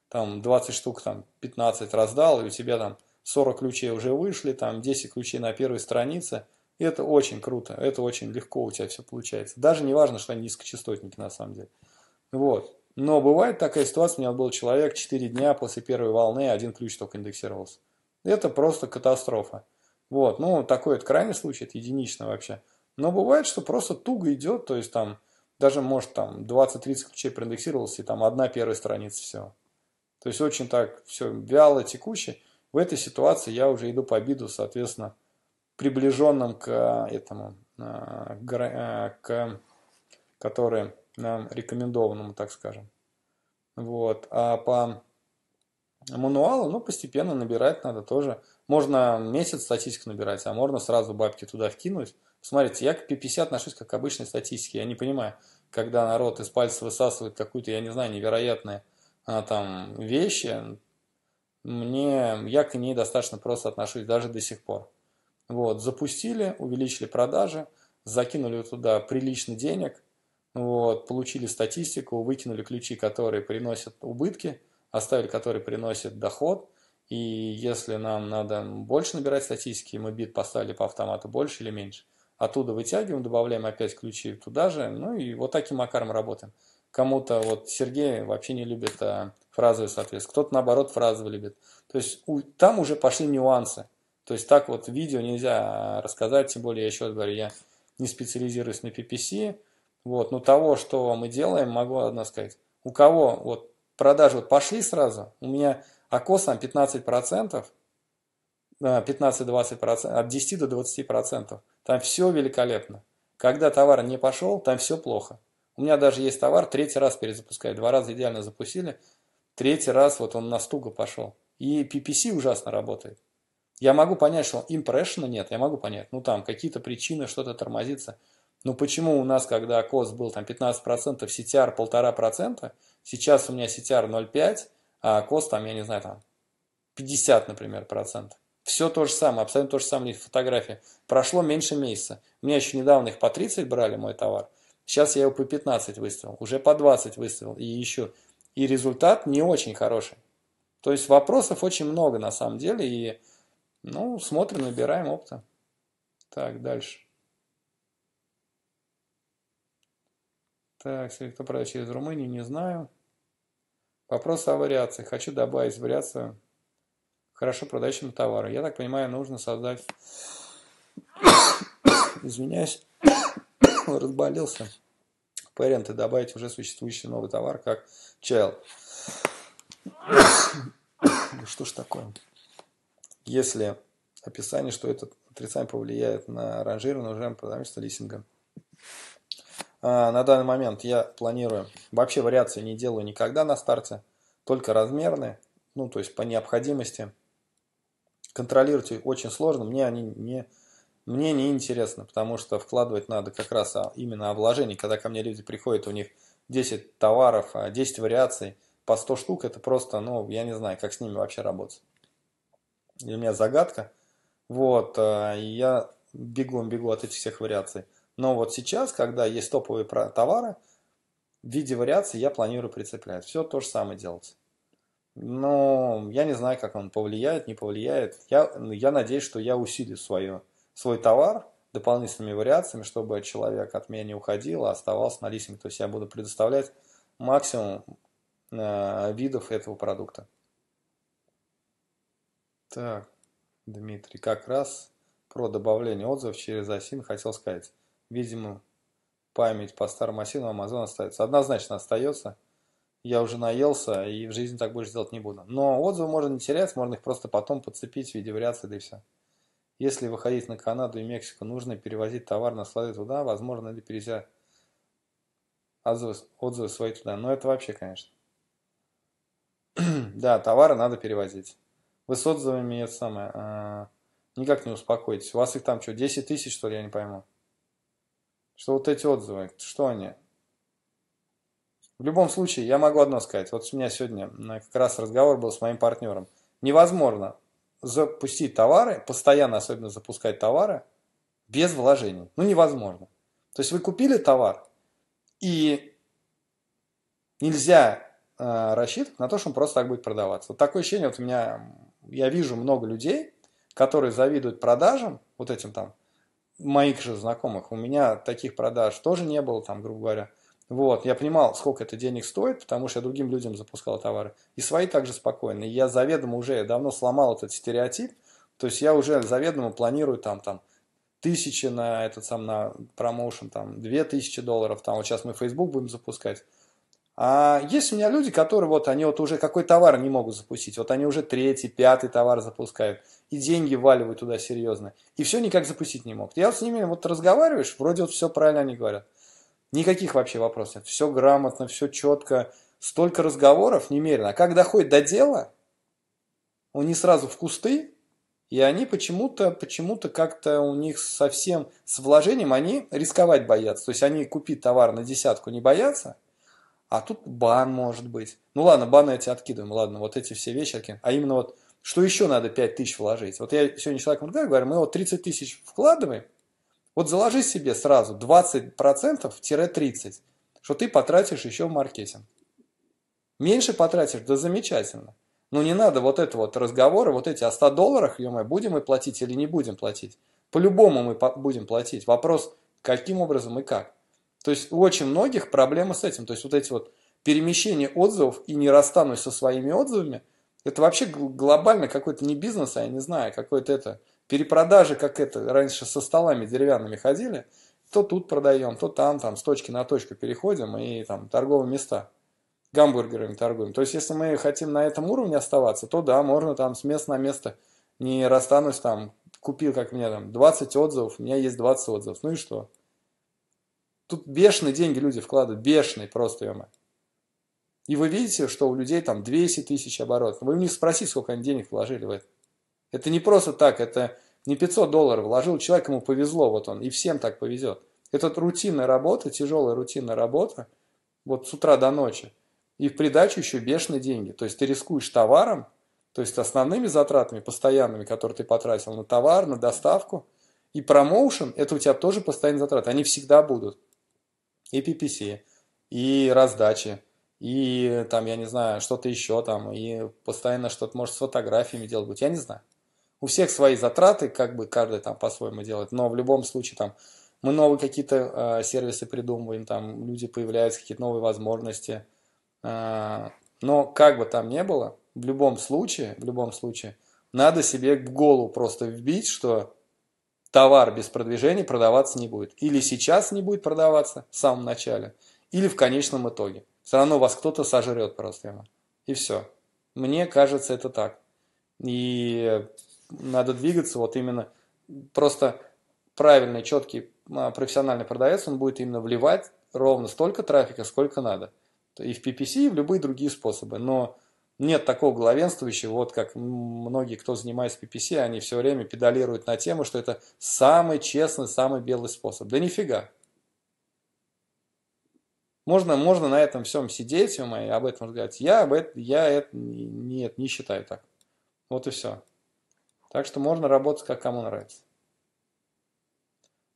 там 20 штук, там 15 раздал, и у тебя там 40 ключей уже вышли, там 10 ключей на первой странице. И это очень круто, это очень легко у тебя все получается. Даже не важно, что они низкочастотники на самом деле. Вот. Но бывает такая ситуация, у меня был человек 4 дня после первой волны, один ключ только индексировался. Это просто катастрофа. Вот, ну, такой это крайний случай, это единично вообще. Но бывает, что просто туго идет, то есть там даже, может, там 20-30 ключей проиндексировался, и там одна первая страница все То есть очень так все вяло, текуще. В этой ситуации я уже иду по обиду, соответственно, приближенным к этому, к, а, а, к которые нам рекомендованному, так скажем. Вот. А по мануалу, ну, постепенно набирать надо тоже. Можно месяц статистику набирать, а можно сразу бабки туда вкинуть. Смотрите, я к 50 отношусь как к обычной статистике. Я не понимаю, когда народ из пальца высасывает какую-то, я не знаю, невероятные а, там вещи, мне, я к ней достаточно просто отношусь даже до сих пор. Вот, запустили, увеличили продажи, закинули туда прилично денег – вот, получили статистику, выкинули ключи, которые приносят убытки, оставили, которые приносят доход. И если нам надо больше набирать статистики, мы бит поставили по автомату больше или меньше. Оттуда вытягиваем, добавляем опять ключи туда же. Ну и вот таким макаром работаем. Кому-то, вот Сергей вообще не любит а, фразовый соответственно, кто-то наоборот фразовый любит. То есть у, там уже пошли нюансы. То есть так вот видео нельзя а, рассказать, тем более я еще раз говорю, я не специализируюсь на PPC, вот, но того, что мы делаем, могу одно сказать. У кого вот продажи вот пошли сразу, у меня окос там 15%, 15-20%, э, от 10 до 20%. Там все великолепно. Когда товар не пошел, там все плохо. У меня даже есть товар, третий раз перезапускаю. Два раза идеально запустили, третий раз вот он на стуга пошел. И PPC ужасно работает. Я могу понять, что импрессиона нет, я могу понять. Ну там какие-то причины, что-то тормозится – ну почему у нас, когда кост был там 15%, CTR 1,5%, сейчас у меня CTR 0,5%, а кост там, я не знаю, там 50, например, процентов. Все то же самое, абсолютно то же самое фотография Прошло меньше месяца. У меня еще недавно их по 30 брали, мой товар. Сейчас я его по 15 выставил, уже по 20 выставил и еще. И результат не очень хороший. То есть вопросов очень много на самом деле. И ну, смотрим, набираем опыта. Так, дальше. Так, если кто Павлович через Румынию, не знаю. Вопрос о вариации. Хочу добавить вариацию хорошо продающему товару. Я так понимаю, нужно создать... Извиняюсь, разболелся. Parent и добавить уже существующий новый товар, как child. что ж такое? Если описание, что этот отрицание повлияет на ранжирование уже потому что листинга. А, на данный момент я планирую, вообще вариации не делаю никогда на старте, только размерные, ну то есть по необходимости. Контролировать очень сложно, мне они не, мне не интересно, потому что вкладывать надо как раз а, именно о вложении. Когда ко мне люди приходят, у них 10 товаров, 10 а, вариаций, по 100 штук, это просто, ну я не знаю, как с ними вообще работать. Для меня загадка. Вот, я бегом бегу от этих всех вариаций. Но вот сейчас, когда есть топовые товары, в виде вариации я планирую прицеплять. Все то же самое делать. Но я не знаю, как он повлияет, не повлияет. Я, я надеюсь, что я усилю свое, свой товар дополнительными вариациями, чтобы человек от меня не уходил, а оставался на лисинге. То есть я буду предоставлять максимум э, видов этого продукта. Так, Дмитрий, как раз про добавление отзывов через Асин хотел сказать. Видимо, память по старым осинам Amazon остается. Однозначно остается. Я уже наелся и в жизни так больше делать не буду. Но отзывы можно не терять, можно их просто потом подцепить в виде вариации, да и все. Если выходить на Канаду и Мексику, нужно перевозить товар на склады туда, возможно, или перезя отзывы, отзывы свои туда. Но это вообще, конечно. да, товары надо перевозить. Вы с отзывами это самое, а, никак не успокоитесь. У вас их там что, 10 тысяч, что ли, я не пойму что вот эти отзывы, что они? В любом случае, я могу одно сказать. Вот у меня сегодня как раз разговор был с моим партнером. Невозможно запустить товары, постоянно особенно запускать товары, без вложений. Ну, невозможно. То есть вы купили товар, и нельзя э, рассчитывать на то, что он просто так будет продаваться. Вот такое ощущение, вот у меня, я вижу много людей, которые завидуют продажам, вот этим там моих же знакомых. У меня таких продаж тоже не было, там, грубо говоря. Вот, я понимал, сколько это денег стоит, потому что я другим людям запускал товары. И свои также спокойно. И я заведомо уже, я давно сломал этот стереотип, то есть я уже заведомо планирую там, там, тысячи на этот сам на промоушен, там, две тысячи долларов, там, вот сейчас мы Facebook будем запускать, а есть у меня люди, которые вот они вот уже какой товар не могут запустить, вот они уже третий, пятый товар запускают, и деньги валивают туда серьезно, и все никак запустить не могут. Я вот с ними вот разговариваешь, вроде вот все правильно они говорят. Никаких вообще вопросов нет, все грамотно, все четко, столько разговоров немерено. А как доходит до дела, он не сразу в кусты, и они почему-то, почему-то как-то у них совсем с вложением, они рисковать боятся. То есть они купить товар на десятку не боятся – а тут бан может быть. Ну ладно, баны эти откидываем, ладно, вот эти все вещи А именно вот, что еще надо 5 тысяч вложить? Вот я сегодня человеку говорю, мы вот 30 тысяч вкладываем, вот заложи себе сразу 20%-30%, что ты потратишь еще в маркетинг. Меньше потратишь, да замечательно. Но не надо вот это вот разговоры, вот эти о «А 100 долларах, ё будем мы платить или не будем платить. По-любому мы будем платить. Вопрос, каким образом и как. То есть у очень многих проблемы с этим. То есть вот эти вот перемещение отзывов и не расстанусь со своими отзывами, это вообще глобально какой-то не бизнес, а я не знаю, какой-то это перепродажи, как это раньше со столами деревянными ходили, то тут продаем, то там, там с точки на точку переходим и там торговые места гамбургерами торгуем. То есть, если мы хотим на этом уровне оставаться, то да, можно там с места на место не расстанусь там, купил, как мне там, 20 отзывов, у меня есть 20 отзывов, ну и что? Тут бешеные деньги люди вкладывают, бешеные просто, ё И вы видите, что у людей там 200 тысяч оборотов. Вы у них спросите, сколько они денег вложили в это. Это не просто так, это не 500 долларов вложил человек, ему повезло, вот он, и всем так повезет. Это рутинная работа, тяжелая рутинная работа, вот с утра до ночи. И в придачу еще бешеные деньги. То есть ты рискуешь товаром, то есть основными затратами постоянными, которые ты потратил на товар, на доставку. И промоушен – это у тебя тоже постоянные затраты. Они всегда будут и PPC, и раздачи, и там, я не знаю, что-то еще там, и постоянно что-то, может, с фотографиями делать будет, я не знаю. У всех свои затраты, как бы каждый там по-своему делает, но в любом случае там мы новые какие-то э, сервисы придумываем, там люди появляются, какие-то новые возможности. Э, но как бы там ни было, в любом случае, в любом случае, надо себе в голову просто вбить, что товар без продвижения продаваться не будет. Или сейчас не будет продаваться в самом начале, или в конечном итоге. Все равно вас кто-то сожрет просто И все. Мне кажется, это так. И надо двигаться вот именно просто правильный, четкий а, профессиональный продавец, он будет именно вливать ровно столько трафика, сколько надо. И в PPC, и в любые другие способы. Но нет такого главенствующего, вот как многие, кто занимается PPC, они все время педалируют на тему, что это самый честный, самый белый способ. Да нифига. Можно, можно на этом всем сидеть, и об этом говорить. Я, об этом, я это нет, не считаю так. Вот и все. Так что можно работать, как кому нравится.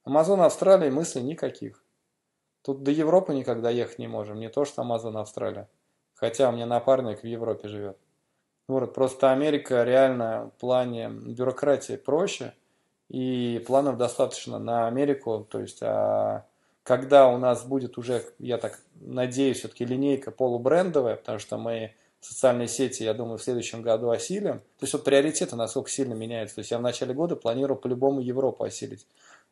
Амазон Австралии мыслей никаких. Тут до Европы никогда ехать не можем, не то что Амазон Австралия. Хотя у меня напарник в Европе живет. Ну вот, просто Америка реально в плане бюрократии проще, и планов достаточно на Америку. То есть, а когда у нас будет уже, я так надеюсь, все-таки линейка полубрендовая, потому что мы социальные сети, я думаю, в следующем году осилим. То есть вот приоритеты насколько сильно меняются. То есть я в начале года планирую по-любому Европу осилить.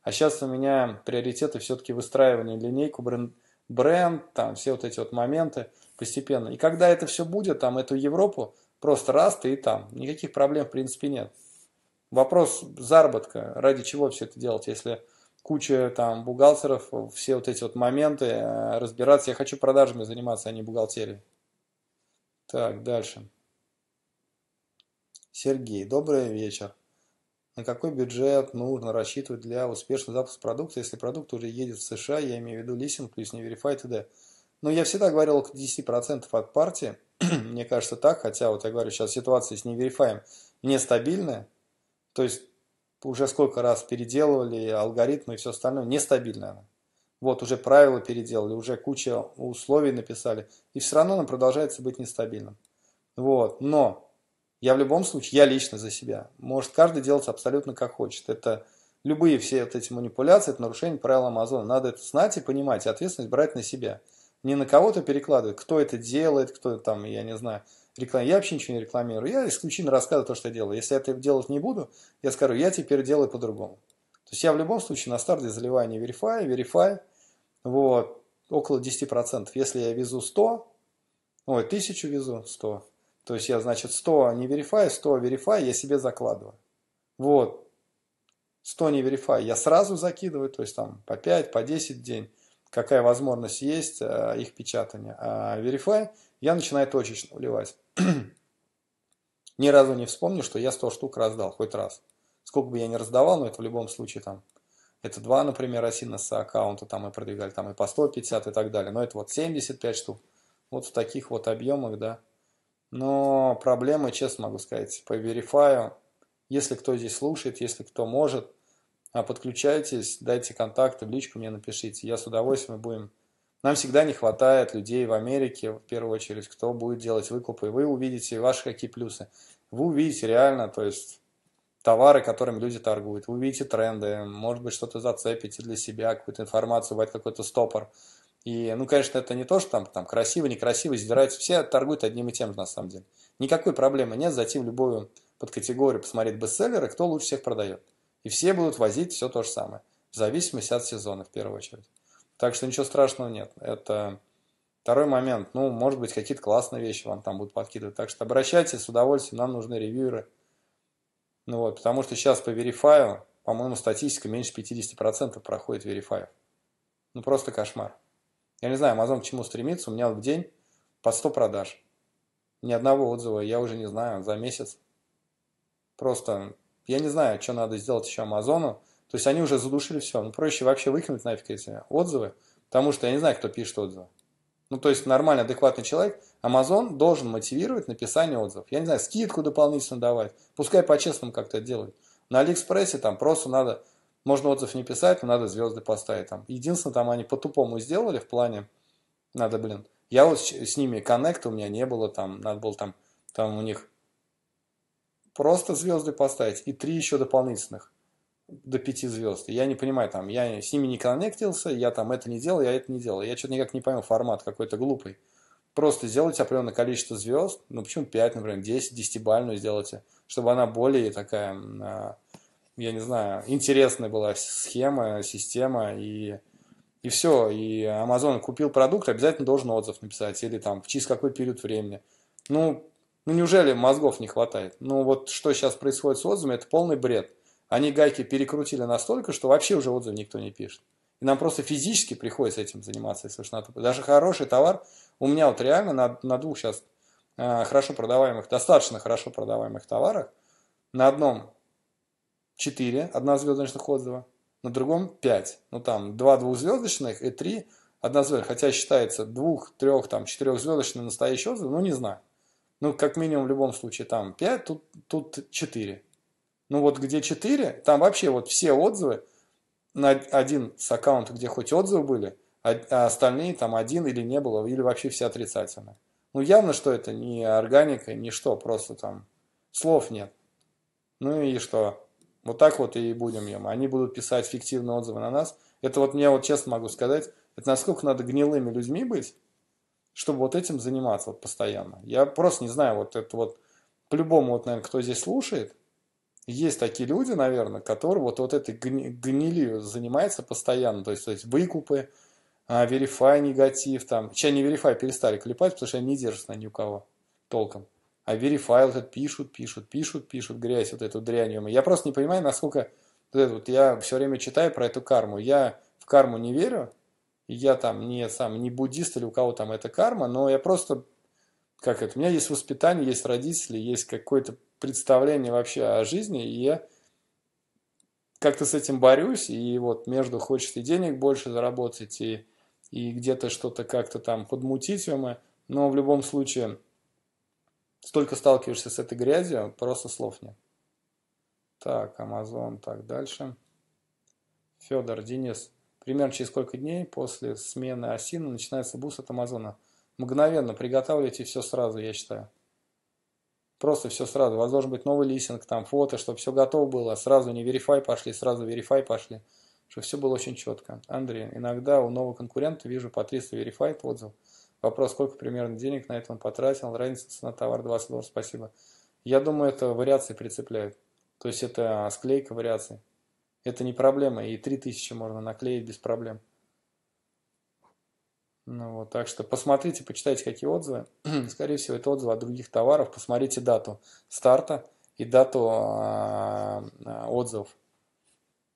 А сейчас у меня приоритеты все-таки выстраивание линейку, бренд, бренд, там все вот эти вот моменты постепенно. И когда это все будет, там эту Европу просто раз ты и там. Никаких проблем в принципе нет. Вопрос заработка, ради чего все это делать, если куча там бухгалтеров, все вот эти вот моменты э, разбираться. Я хочу продажами заниматься, а не бухгалтерией. Так, дальше. Сергей, добрый вечер. На какой бюджет нужно рассчитывать для успешного запуска продукта, если продукт уже едет в США, я имею в виду лисинг плюс неверифай т.д. Но я всегда говорил около 10% от партии. Мне кажется так, хотя вот я говорю, сейчас ситуация с неверифаем нестабильная. То есть уже сколько раз переделывали алгоритмы и все остальное, нестабильная она. Вот уже правила переделали, уже куча условий написали, и все равно она продолжается быть нестабильным. Вот, но я в любом случае, я лично за себя, может каждый делать абсолютно как хочет. Это любые все вот эти манипуляции, это нарушение правил Амазона. Надо это знать и понимать, и ответственность брать на себя – не на кого-то перекладывать, кто это делает, кто там, я не знаю, реклам... я вообще ничего не рекламирую, я исключительно рассказываю то, что я делаю. Если я это делать не буду, я скажу, я теперь делаю по-другому. То есть я в любом случае на старте заливаю не верифай, а верифай, вот, около 10%. Если я везу 100, ой, 1000 везу, 100. То есть я, значит, 100 не верифай, 100 верифай, я себе закладываю. Вот, 100 не верифай, я сразу закидываю, то есть там по 5, по 10 день какая возможность есть э, их печатания. А Verify я начинаю точечно вливать. Ни разу не вспомню, что я 100 штук раздал, хоть раз. Сколько бы я ни раздавал, но это в любом случае там. Это два, например, Асиноса аккаунта там и продвигали, там и по 150 и так далее. Но это вот 75 штук. Вот в таких вот объемах, да. Но проблемы, честно могу сказать, по Verify, если кто здесь слушает, если кто может – а, подключайтесь, дайте контакты, в личку мне напишите. Я с удовольствием мы будем... Нам всегда не хватает людей в Америке, в первую очередь, кто будет делать выкупы. И вы увидите ваши какие плюсы. Вы увидите реально, то есть товары, которыми люди торгуют. Вы увидите тренды, может быть, что-то зацепите для себя, какую-то информацию, бывает какой-то стопор. И, ну, конечно, это не то, что там, там красиво, некрасиво, издирается. Все торгуют одним и тем же, на самом деле. Никакой проблемы нет зайти в любую подкатегорию, посмотреть бестселлеры, кто лучше всех продает. И все будут возить все то же самое, в зависимости от сезона в первую очередь. Так что ничего страшного нет. Это второй момент. Ну, может быть, какие-то классные вещи вам там будут подкидывать. Так что обращайтесь с удовольствием, нам нужны ревьюеры. Ну вот, потому что сейчас по верифаю, по-моему, статистика меньше 50% проходит верифаев. Ну, просто кошмар. Я не знаю, Amazon к чему стремится. У меня в день по 100 продаж. Ни одного отзыва, я уже не знаю, за месяц. Просто я не знаю, что надо сделать еще Амазону. То есть они уже задушили все. Ну, проще вообще выкинуть нафиг эти отзывы, потому что я не знаю, кто пишет отзывы. Ну, то есть нормальный, адекватный человек, Амазон должен мотивировать написание отзывов. Я не знаю, скидку дополнительно давать. Пускай по-честному как-то делают. На Алиэкспрессе там просто надо, можно отзыв не писать, но надо звезды поставить. Там. Единственное, там они по-тупому сделали в плане, надо, блин, я вот с, с ними коннекта у меня не было, там, надо было там, там у них просто звезды поставить и три еще дополнительных до пяти звезд. Я не понимаю, там, я с ними не коннектился, я там это не делал, я это не делал. Я что-то никак не понял, формат какой-то глупый. Просто сделайте определенное количество звезд, ну почему 5, например, 10, 10 сделайте, чтобы она более такая, а, я не знаю, интересная была схема, система и и все, и Amazon купил продукт, обязательно должен отзыв написать, или там в через какой период времени. Ну, ну неужели мозгов не хватает? Ну вот что сейчас происходит с отзывами, это полный бред. Они гайки перекрутили настолько, что вообще уже отзывы никто не пишет. И нам просто физически приходится этим заниматься, если уж надо. Даже хороший товар у меня вот реально на, на двух сейчас э, хорошо продаваемых, достаточно хорошо продаваемых товарах, на одном 4 однозвездочных отзыва, на другом 5. Ну там 2 двухзвездочных и 3 однозвездочных. Хотя считается двух, трех, там четырехзвездочный настоящий отзыв, ну не знаю. Ну, как минимум, в любом случае, там 5, тут, тут 4. Ну, вот где 4, там вообще вот все отзывы, на один с аккаунта, где хоть отзывы были, а, а остальные там один или не было, или вообще все отрицательные. Ну, явно, что это не органика, ни что, просто там слов нет. Ну и что? Вот так вот и будем им. Они будут писать фиктивные отзывы на нас. Это вот мне вот честно могу сказать, это насколько надо гнилыми людьми быть, чтобы вот этим заниматься вот постоянно. Я просто не знаю, вот это вот, по-любому, вот, наверное, кто здесь слушает, есть такие люди, наверное, которые вот, вот этой гнилью занимаются постоянно, то есть, то есть выкупы, а, верифай негатив, там, сейчас не верифай перестали клепать, потому что они не держатся на ни у кого толком. А верифай вот это пишут, пишут, пишут, пишут грязь, вот эту дрянь. Я просто не понимаю, насколько вот это вот, я все время читаю про эту карму. Я в карму не верю, я там не сам не буддист или у кого там это карма, но я просто как это, у меня есть воспитание, есть родители, есть какое-то представление вообще о жизни, и я как-то с этим борюсь, и вот между хочет и денег больше заработать, и, и где-то что-то как-то там подмутить, мы, но в любом случае столько сталкиваешься с этой грязью, просто слов нет. Так, Амазон, так дальше. Федор, Денис, Примерно через сколько дней после смены осины начинается буст от Амазона. Мгновенно приготавливайте все сразу, я считаю. Просто все сразу. У вас должен быть новый листинг, там фото, чтобы все готово было. Сразу не верифай пошли, сразу верифай пошли. Чтобы все было очень четко. Андрей, иногда у нового конкурента вижу по 300 верифай отзыв. Вопрос, сколько примерно денег на это он потратил. Разница цена товар 20 долларов, спасибо. Я думаю, это вариации прицепляют. То есть это склейка вариаций. Это не проблема, и 3000 можно наклеить без проблем. Ну вот, так что посмотрите, почитайте, какие отзывы. Скорее всего, это отзывы от других товаров. Посмотрите дату старта и дату а, а отзывов.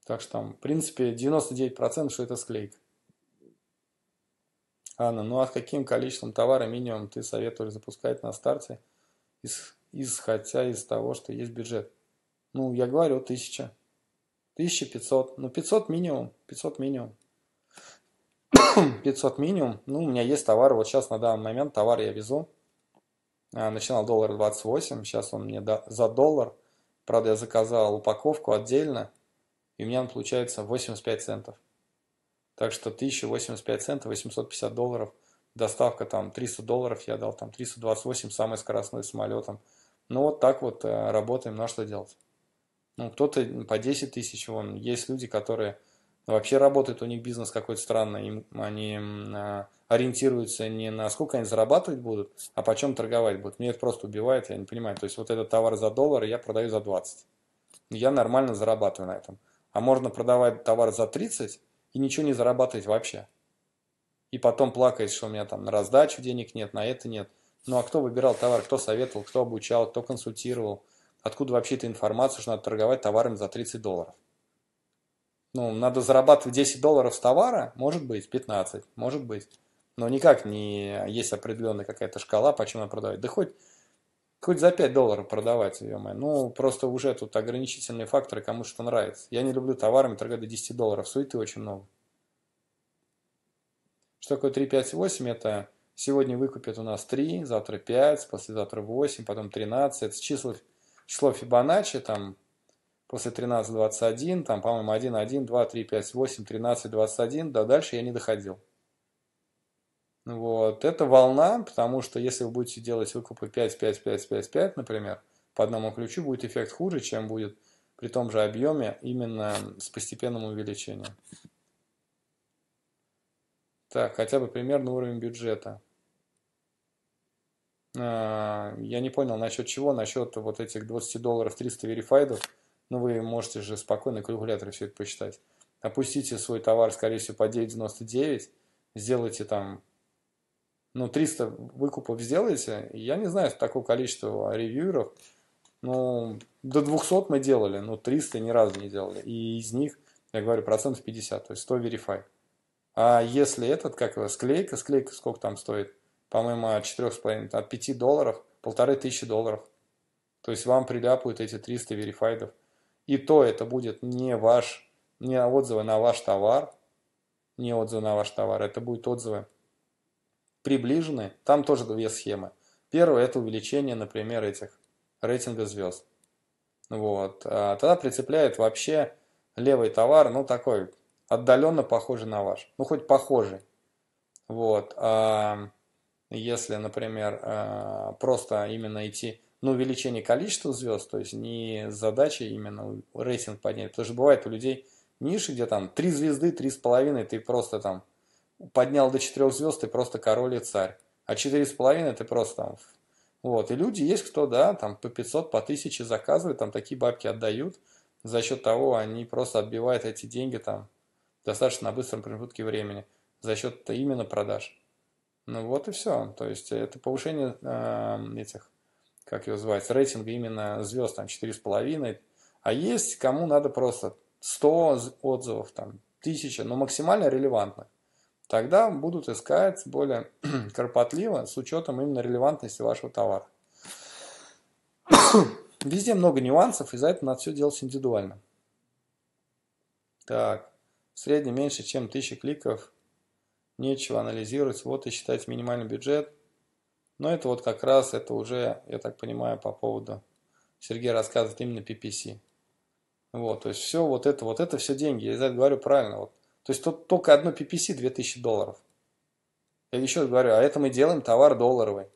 Так что там, в принципе, 99% что это склейка. Анна, ну а с каким количеством товара минимум ты советуешь запускать на старте, исходя из того, что есть бюджет? Ну, я говорю, тысяча. 1500, ну 500 минимум, 500 минимум. 500 минимум, ну у меня есть товар, вот сейчас на данный момент товар я везу. А, начинал доллар 28, сейчас он мне за доллар. Правда, я заказал упаковку отдельно, и у меня он получается 85 центов. Так что 1085 центов, 850 долларов, доставка там 300 долларов я дал, там 328 самый скоростной самолетом. Ну вот так вот э, работаем, на ну, что делать ну, кто-то по 10 тысяч, вон, есть люди, которые вообще работают, у них бизнес какой-то странный, им, они а, ориентируются не на сколько они зарабатывать будут, а по чем торговать будут. Меня это просто убивает, я не понимаю. То есть вот этот товар за доллар я продаю за 20. Я нормально зарабатываю на этом. А можно продавать товар за 30 и ничего не зарабатывать вообще. И потом плакать, что у меня там на раздачу денег нет, на это нет. Ну а кто выбирал товар, кто советовал, кто обучал, кто консультировал – Откуда вообще эта информация, что надо торговать товарами за 30 долларов? Ну, надо зарабатывать 10 долларов с товара, может быть, 15, может быть. Но никак не есть определенная какая-то шкала, почему продавать. Да хоть, хоть за 5 долларов продавать, ее мое. Ну, просто уже тут ограничительные факторы, кому что нравится. Я не люблю товарами торговать до 10 долларов, суеты очень много. Что такое 3,5,8? Это сегодня выкупят у нас 3, завтра 5, послезавтра 8, потом 13. Это числа число Фибоначчи, там, после 13.21, там, по-моему, 1, 1, 2, 3, 5, 8, 13, 21, да дальше я не доходил. Вот, это волна, потому что если вы будете делать выкупы 5, 5, 5, 5, 5, например, по одному ключу, будет эффект хуже, чем будет при том же объеме именно с постепенным увеличением. Так, хотя бы примерно уровень бюджета. А, я не понял, насчет чего, насчет вот этих 20 долларов 300 верифайдов, ну, вы можете же спокойно калькуляторе все это посчитать. Опустите свой товар, скорее всего, по 9,99, сделайте там, ну, 300 выкупов сделайте. я не знаю такого количества ревьюеров, ну, до 200 мы делали, но 300 ни разу не делали, и из них, я говорю, процентов 50, то есть 100 верифай. А если этот, как его, склейка, склейка сколько там стоит – по-моему, от 4,5, от 5 долларов, полторы тысячи долларов. То есть вам приляпают эти 300 верифайдов. И то это будет не ваш, не отзывы на ваш товар, не отзывы на ваш товар, это будут отзывы приближенные. Там тоже две схемы. Первое – это увеличение, например, этих рейтинга звезд. Вот. А тогда прицепляет вообще левый товар, ну такой отдаленно похожий на ваш, ну хоть похожий. Вот. А если, например, э, просто именно идти на ну, увеличение количества звезд, то есть не задача именно рейтинг поднять, потому что бывает у людей ниши, где там три звезды, три с половиной, ты просто там поднял до четырех звезд, ты просто король и царь, а четыре с половиной ты просто там вот, и люди есть, кто, да, там по 500, по 1000 заказывает, там такие бабки отдают, за счет того они просто отбивают эти деньги там достаточно на быстром промежутке времени, за счет именно продаж. Ну вот и все. То есть э, это повышение э, этих, как его звать, рейтинга именно звезд, там 4,5. А есть кому надо просто 100 отзывов, там, 1000, но максимально релевантных. Тогда будут искать более кропотливо с учетом именно релевантности вашего товара. Везде много нюансов, и за это надо все делать индивидуально. Так, в среднем меньше, чем 1000 кликов – нечего анализировать, вот и считать минимальный бюджет. Но это вот как раз, это уже, я так понимаю, по поводу, Сергей рассказывает именно PPC. Вот, то есть все вот это, вот это все деньги, я это говорю правильно. Вот. То есть тут только одно PPC 2000 долларов. Я еще раз говорю, а это мы делаем товар долларовый.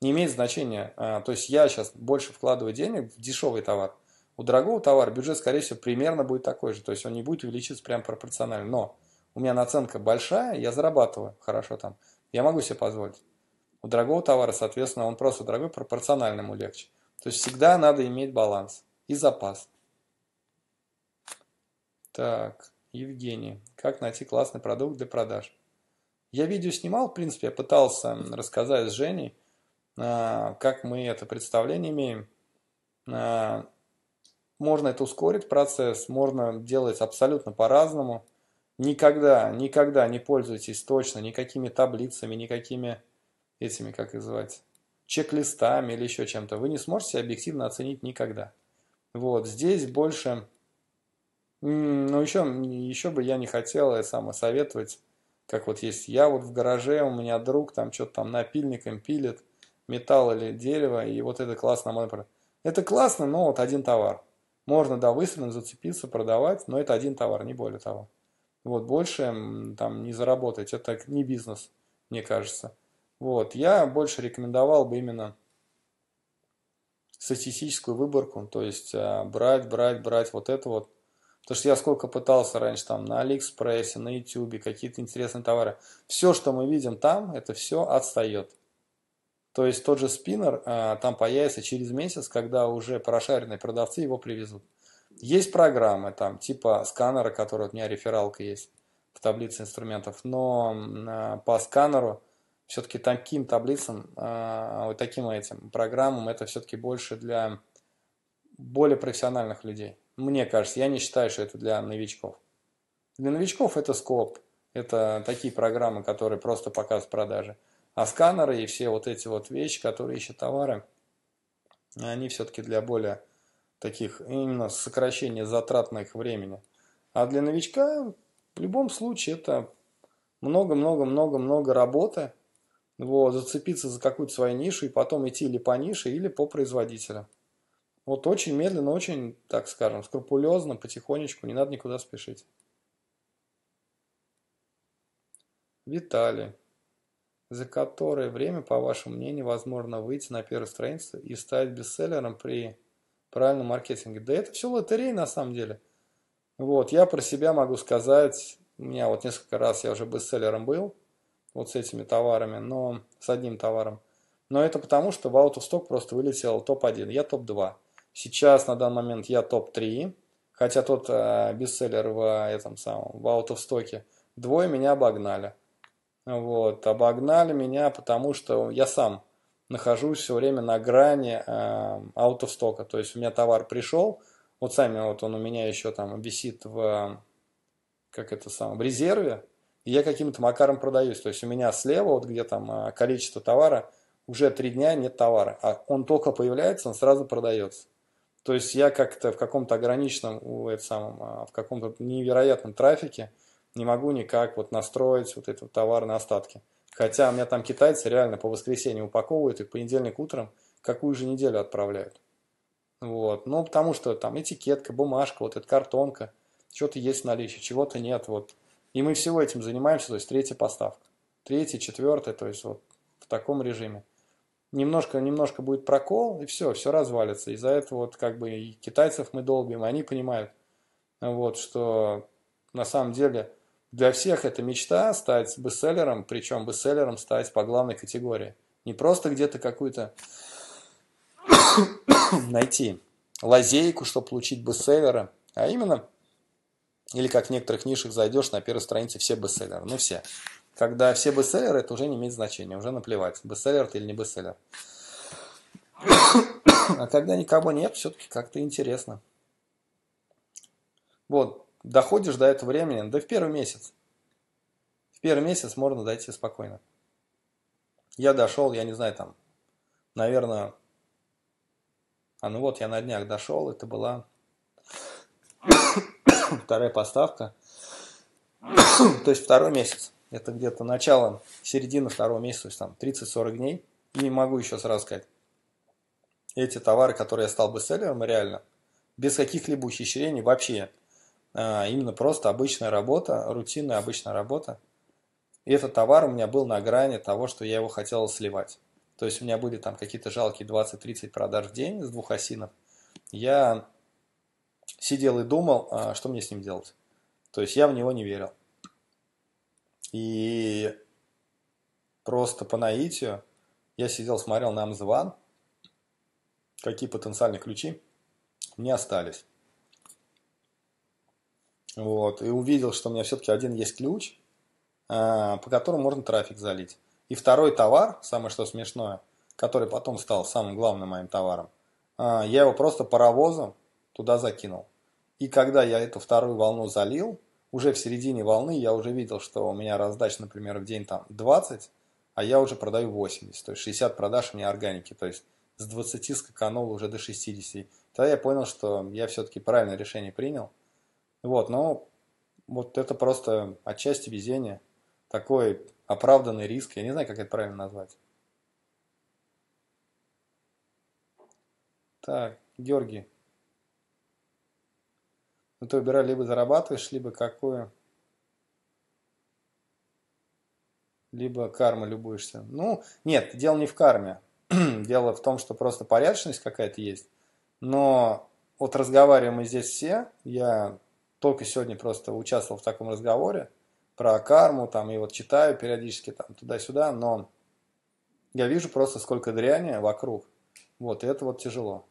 Не имеет значения. А, то есть я сейчас больше вкладываю денег в дешевый товар. У дорогого товара бюджет, скорее всего, примерно будет такой же. То есть он не будет увеличиваться прям пропорционально. Но у меня наценка большая, я зарабатываю хорошо там, я могу себе позволить. У дорогого товара, соответственно, он просто дорогой, пропорционально ему легче. То есть всегда надо иметь баланс и запас. Так, Евгений, как найти классный продукт для продаж? Я видео снимал, в принципе, я пытался рассказать с Женей, а, как мы это представление имеем. А, можно это ускорить процесс, можно делать абсолютно по-разному. Никогда, никогда не пользуйтесь точно никакими таблицами, никакими этими, как называть, чек-листами или еще чем-то. Вы не сможете объективно оценить никогда. Вот, здесь больше... Ну, еще, еще бы я не хотел я сам советовать, как вот есть я вот в гараже, у меня друг там что-то там напильником пилит, металл или дерево, и вот это классно, Это классно, но вот один товар. Можно, да, выстрелом зацепиться, продавать, но это один товар, не более того. Вот, больше там не заработать, это не бизнес, мне кажется. Вот, я больше рекомендовал бы именно статистическую выборку, то есть а, брать, брать, брать вот это вот. Потому что я сколько пытался раньше там на Алиэкспрессе, на Ютубе, какие-то интересные товары. Все, что мы видим там, это все отстает. То есть тот же спиннер а, там появится через месяц, когда уже прошаренные продавцы его привезут. Есть программы там, типа сканера, который у меня рефералка есть в таблице инструментов, но а, по сканеру все-таки таким таблицам, а, вот таким этим программам это все-таки больше для более профессиональных людей. Мне кажется, я не считаю, что это для новичков. Для новичков это скоп, это такие программы, которые просто показывают продажи. А сканеры и все вот эти вот вещи, которые ищут товары, они все-таки для более таких именно сокращение затрат на их времени. А для новичка в любом случае это много-много-много-много работы, вот, зацепиться за какую-то свою нишу и потом идти или по нише, или по производителю. Вот очень медленно, очень, так скажем, скрупулезно, потихонечку, не надо никуда спешить. Виталий, за которое время, по вашему мнению, возможно выйти на первое страницу и стать бестселлером при правильном маркетинге. Да это все лотерея на самом деле. Вот, я про себя могу сказать, у меня вот несколько раз я уже бестселлером был, вот с этими товарами, но с одним товаром. Но это потому, что в Out of Stock просто вылетел топ-1, я топ-2. Сейчас на данный момент я топ-3, хотя тот э, бестселлер в этом самом, в Out of Stock, двое меня обогнали. Вот, обогнали меня, потому что я сам нахожусь все время на грани аутостока. Э, То есть у меня товар пришел, вот сами вот он у меня еще там висит в, как это самое, в резерве, и я каким-то макаром продаюсь. То есть у меня слева, вот где там э, количество товара, уже три дня нет товара. А он только появляется, он сразу продается. То есть я как-то в каком-то ограниченном, в, самом, э, в каком-то невероятном трафике не могу никак вот настроить вот этот товар на остатки. Хотя у меня там китайцы реально по воскресеньям упаковывают и в понедельник утром какую же неделю отправляют. Вот. Ну, потому что там этикетка, бумажка, вот эта картонка, чего то есть в наличии, чего-то нет. Вот. И мы всего этим занимаемся, то есть третья поставка. Третья, четвертая, то есть вот в таком режиме. Немножко, немножко будет прокол, и все, все развалится. Из-за этого вот как бы и китайцев мы долбим, они понимают, вот, что на самом деле для всех это мечта стать бестселлером, причем бестселлером стать по главной категории. Не просто где-то какую-то найти лазейку, чтобы получить бестселлера, а именно, или как в некоторых нишах зайдешь, на первой странице все бестселлеры, ну все. Когда все бестселлеры, это уже не имеет значения, уже наплевать, бестселлер ты или не бестселлер. а когда никого нет, все-таки как-то интересно. Вот, доходишь до этого времени, да в первый месяц. В первый месяц можно дойти спокойно. Я дошел, я не знаю, там, наверное, а ну вот я на днях дошел, это была вторая поставка, то есть второй месяц. Это где-то начало, середина второго месяца, то есть там 30-40 дней. И могу еще сразу сказать, эти товары, которые я стал бестселлером, реально, без каких-либо ухищрений вообще а, именно просто обычная работа, рутинная обычная работа. И этот товар у меня был на грани того, что я его хотел сливать. То есть у меня были там какие-то жалкие 20-30 продаж в день с двух осинов. Я сидел и думал, а, что мне с ним делать. То есть я в него не верил. И просто по наитию я сидел, смотрел на Амзван, какие потенциальные ключи мне остались. Вот, и увидел, что у меня все-таки один есть ключ, а, по которому можно трафик залить. И второй товар, самое что смешное, который потом стал самым главным моим товаром, а, я его просто паровозом туда закинул. И когда я эту вторую волну залил, уже в середине волны я уже видел, что у меня раздач, например, в день там 20, а я уже продаю 80. То есть 60 продаж у меня органики. То есть с 20 скаканул уже до 60. Тогда я понял, что я все-таки правильное решение принял – вот, но ну, вот это просто отчасти везение. Такой оправданный риск. Я не знаю, как это правильно назвать. Так, Георгий. Ну ты выбирай, либо зарабатываешь, либо какую. Либо карма любуешься. Ну, нет, дело не в карме. дело в том, что просто порядочность какая-то есть. Но вот разговариваем мы здесь все. Я только сегодня просто участвовал в таком разговоре про карму, там, и вот читаю периодически там туда-сюда, но я вижу просто сколько дряни вокруг. Вот, и это вот тяжело.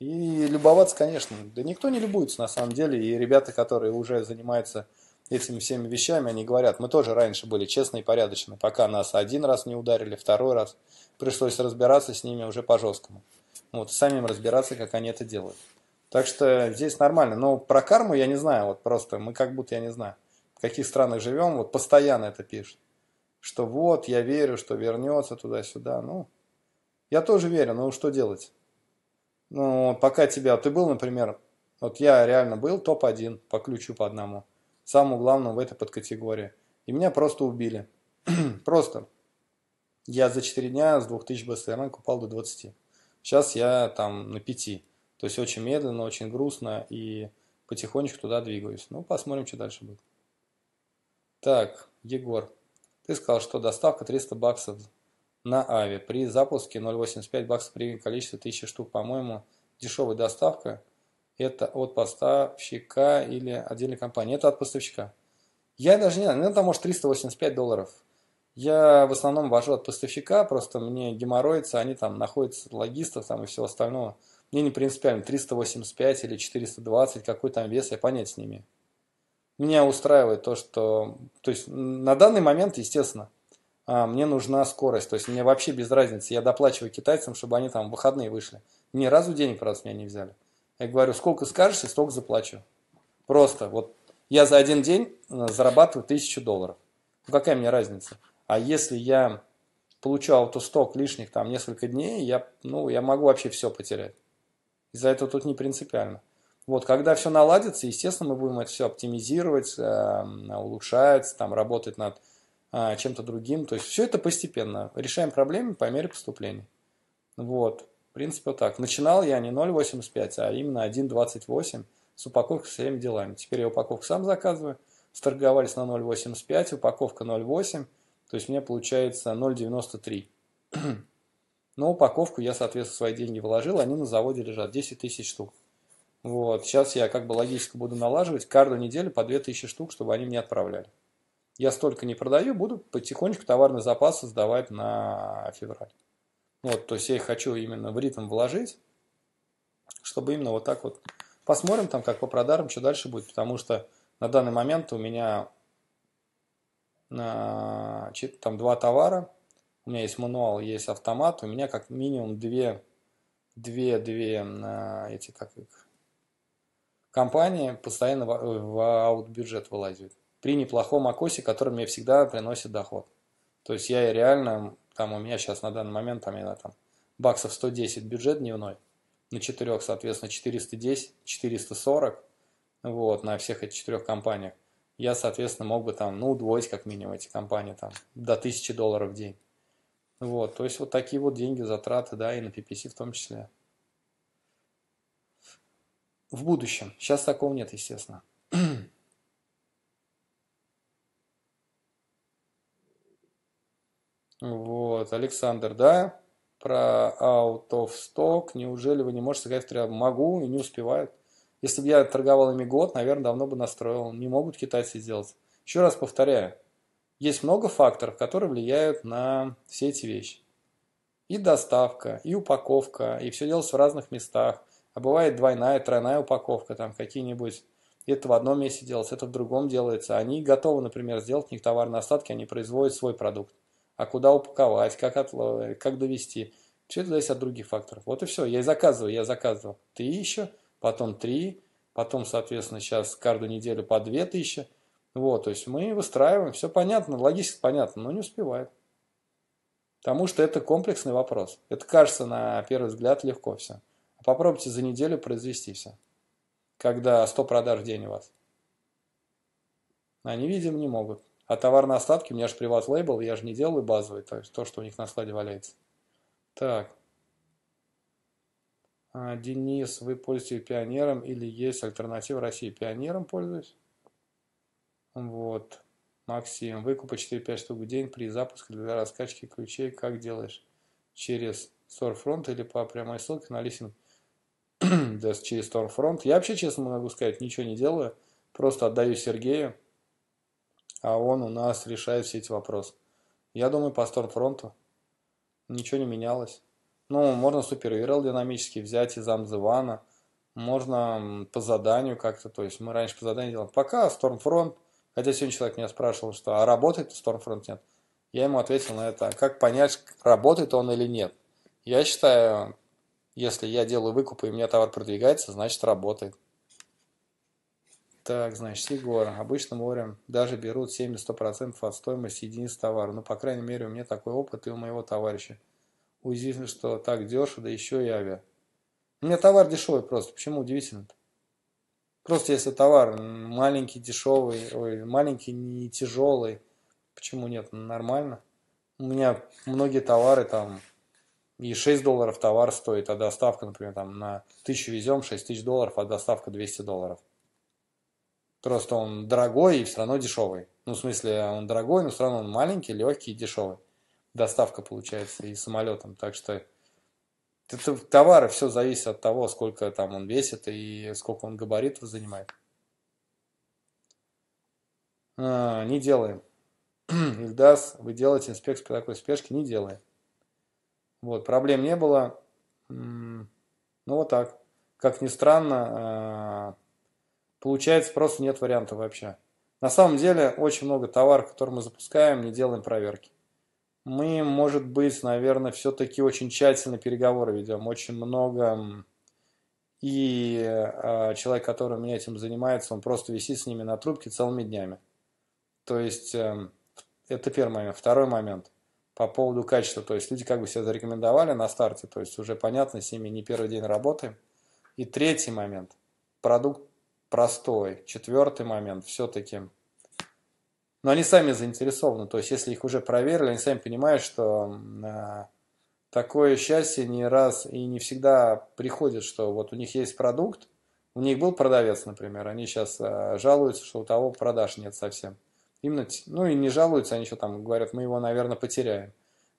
И любоваться, конечно, да никто не любуется на самом деле, и ребята, которые уже занимаются этими всеми вещами, они говорят, мы тоже раньше были честные и порядочные, пока нас один раз не ударили, второй раз пришлось разбираться с ними уже по-жесткому. Вот, самим разбираться, как они это делают. Так что здесь нормально. Но про карму я не знаю, вот просто мы как будто, я не знаю, в каких странах живем, вот постоянно это пишут. Что вот, я верю, что вернется туда-сюда. Ну, я тоже верю, но что делать? Ну, пока тебя, ты был, например, вот я реально был топ-1 по ключу по одному, самому главному в этой подкатегории. И меня просто убили. просто. Я за 4 дня с 2000 БСРН купал до 20. Сейчас я там на 5. То есть очень медленно, очень грустно и потихонечку туда двигаюсь. Ну, посмотрим, что дальше будет. Так, Егор, ты сказал, что доставка 300 баксов на Ави. При запуске 0,85 баксов при количестве 1000 штук, по-моему, дешевая доставка. Это от поставщика или отдельной компании. Это от поставщика. Я даже не знаю, ну там может 385 долларов. Я в основном вожу от поставщика, просто мне геморроится, они там находятся логистов там и всего остального. Мне не принципиально, 385 или 420, какой там вес, я понять с ними. Меня устраивает то, что... То есть на данный момент, естественно, а, мне нужна скорость. То есть мне вообще без разницы. Я доплачиваю китайцам, чтобы они там в выходные вышли. Ни разу денег, правда, меня не взяли. Я говорю, сколько скажешь, и столько заплачу. Просто вот я за один день э, зарабатываю тысячу долларов. Ну какая мне разница? А если я получу автосток лишних там несколько дней, я, ну, я могу вообще все потерять. Из-за этого тут не принципиально. Вот, когда все наладится, естественно, мы будем это все оптимизировать, эм, улучшать, там, работать над э, чем-то другим. То есть все это постепенно. Решаем проблемы по мере поступления. Вот. В принципе, вот так. Начинал я не 0,85, а именно 1,28 с упаковкой со всеми делами. Теперь я упаковку сам заказываю. Сторговались на 0,85, упаковка 0,8. То есть мне получается 0,93. Но упаковку я, соответственно, свои деньги вложил, они на заводе лежат, 10 тысяч штук. Вот, сейчас я как бы логистику буду налаживать, каждую неделю по 2000 штук, чтобы они мне отправляли. Я столько не продаю, буду потихонечку товарный запас создавать на февраль. Вот, то есть я их хочу именно в ритм вложить, чтобы именно вот так вот посмотрим там, как по продажам, что дальше будет, потому что на данный момент у меня э, там два товара – у меня есть мануал, есть автомат, у меня как минимум две, две, две а, эти как их, компании постоянно в, в аут-бюджет вылазят. При неплохом окосе, который мне всегда приносит доход. То есть я реально, там у меня сейчас на данный момент, там, я там баксов 110 бюджет дневной, на четырех, соответственно, 410, 440, вот, на всех этих четырех компаниях. Я, соответственно, мог бы там, ну, удвоить как минимум эти компании там до 1000 долларов в день. Вот, то есть вот такие вот деньги, затраты, да, и на PPC в том числе. В будущем. Сейчас такого нет, естественно. Вот, Александр, да, про out of stock, неужели вы не можете сказать в три могу и не успевают? Если бы я торговал ими год, наверное, давно бы настроил. Не могут китайцы сделать. Еще раз повторяю, есть много факторов, которые влияют на все эти вещи. И доставка, и упаковка, и все делается в разных местах. А бывает двойная, тройная упаковка, там какие-нибудь. Это в одном месте делается, это в другом делается. Они готовы, например, сделать у них товарные остатки, они производят свой продукт. А куда упаковать, как, отл... как довести. Все это зависит от других факторов. Вот и все. Я и заказываю, я заказывал. Ты еще, потом три, потом, соответственно, сейчас каждую неделю по две тысячи. Вот, то есть мы выстраиваем, все понятно, логически понятно, но не успевает, Потому что это комплексный вопрос. Это кажется на первый взгляд легко все. А попробуйте за неделю произвести все. Когда 100 продаж в день у вас. Они, видим, не могут. А товар на остатки, у меня же приват-лейбл, я же не делаю базовый, то есть то, что у них на складе валяется. Так. А, Денис, вы пользуетесь пионером или есть альтернатива России? Пионером пользуюсь. Вот. Максим, выкупа 4-5 штук в день при запуске для раскачки ключей. Как делаешь? Через Storefront или по прямой ссылке на листинг? да, через Storefront. Я вообще, честно могу сказать, ничего не делаю. Просто отдаю Сергею, а он у нас решает все эти вопросы. Я думаю, по Storefront ничего не менялось. Ну, можно супер URL динамически взять из Амзывана, можно по заданию как-то, то есть мы раньше по заданию делали. Пока Stormfront Хотя сегодня человек меня спрашивал, что а работает Stormfront нет. Я ему ответил на это, «А как понять, работает он или нет. Я считаю, если я делаю выкуп и у меня товар продвигается, значит работает. Так, значит, Егор. Обычно морем даже берут 70-100% от стоимости единицы товара. Ну, по крайней мере, у меня такой опыт и у моего товарища. Удивительно, что так дешево, да еще и авиа. У меня товар дешевый просто. Почему удивительно-то? Просто если товар маленький, дешевый, ой, маленький, не тяжелый, почему нет? Ну, нормально. У меня многие товары там и 6 долларов товар стоит, а доставка, например, там на 1000 везем, 6 тысяч долларов, а доставка 200 долларов. Просто он дорогой и все равно дешевый. Ну, в смысле, он дорогой, но все равно он маленький, легкий и дешевый. Доставка получается и самолетом. Так что Товары все зависит от того, сколько там он весит и сколько он габаритов занимает. А, не делаем. Ильдас, вы делаете инспекцию по такой спешке? Не делаем. Вот, проблем не было. Ну, вот так. Как ни странно, а, получается, просто нет варианта вообще. На самом деле, очень много товаров, которые мы запускаем, не делаем проверки мы, может быть, наверное, все-таки очень тщательно переговоры ведем, очень много и э, человек, который у меня этим занимается, он просто висит с ними на трубке целыми днями. То есть э, это первый момент. Второй момент по поводу качества. То есть люди как бы себя зарекомендовали на старте, то есть уже понятно, с ними не первый день работаем. И третий момент. Продукт простой. Четвертый момент. Все-таки но они сами заинтересованы. То есть, если их уже проверили, они сами понимают, что э, такое счастье не раз и не всегда приходит, что вот у них есть продукт, у них был продавец, например, они сейчас э, жалуются, что у того продаж нет совсем. Именно, ну и не жалуются, они что там говорят, мы его, наверное, потеряем.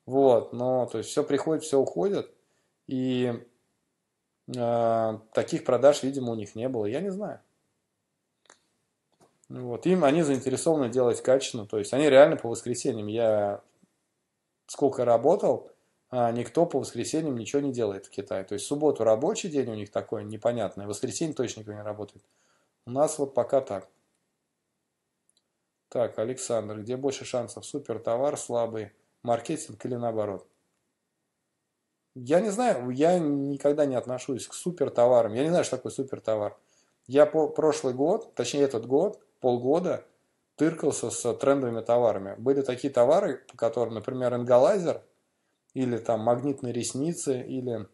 Вот, но то есть все приходит, все уходит, и э, таких продаж, видимо, у них не было, я не знаю. Вот, им они заинтересованы делать качественно, то есть они реально по воскресеньям, я сколько работал, а, никто по воскресеньям ничего не делает в Китае. То есть субботу рабочий день у них такой непонятный, воскресенье точно никто не работает. У нас вот пока так. Так, Александр, где больше шансов? Супер товар, слабый маркетинг или наоборот? Я не знаю, я никогда не отношусь к супер товарам. Я не знаю, что такое супер товар. Я по прошлый год, точнее этот год, полгода тыркался с трендовыми товарами. Были такие товары, по которым, например, ингалайзер, или там магнитные ресницы, или,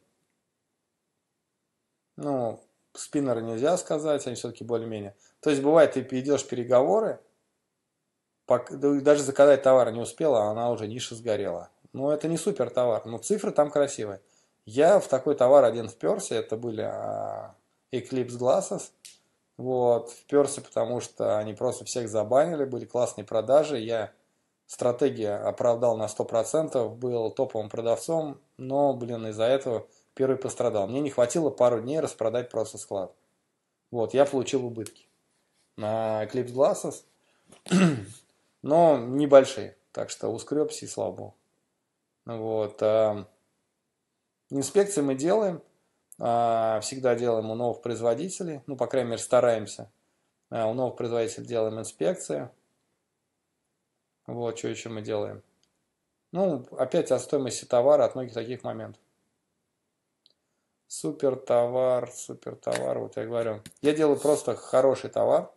ну, спиннеры нельзя сказать, они все-таки более-менее. То есть бывает, ты идешь переговоры, даже заказать товар не успела, а она уже ниша сгорела. Но это не супер товар, но цифры там красивые. Я в такой товар один вперся, это были а, Eclipse Glasses – вот, вперся, потому что они просто всех забанили, были классные продажи. Я стратегия оправдал на 100%, был топовым продавцом, но, блин, из-за этого первый пострадал. Мне не хватило пару дней распродать просто склад. Вот, я получил убытки на Eclipse Glasses, но небольшие, так что ускребся и слава богу. Вот, а, инспекции мы делаем – а, всегда делаем у новых производителей, ну, по крайней мере, стараемся. А, у новых производителей делаем инспекции. Вот, что еще мы делаем. Ну, опять о стоимости товара от многих таких моментов. Супер товар, супер товар, вот я говорю. Я делаю просто хороший товар.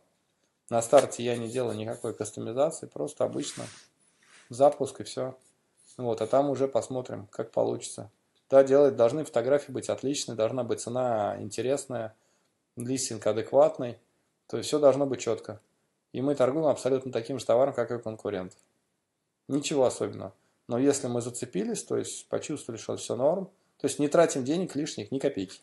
На старте я не делаю никакой кастомизации, просто обычно запуск и все. Вот, а там уже посмотрим, как получится. Да, делать должны фотографии быть отличные, должна быть цена интересная, листинг адекватный. То есть все должно быть четко. И мы торгуем абсолютно таким же товаром, как и конкурент. Ничего особенного. Но если мы зацепились, то есть почувствовали, что все норм, то есть не тратим денег лишних, ни копейки.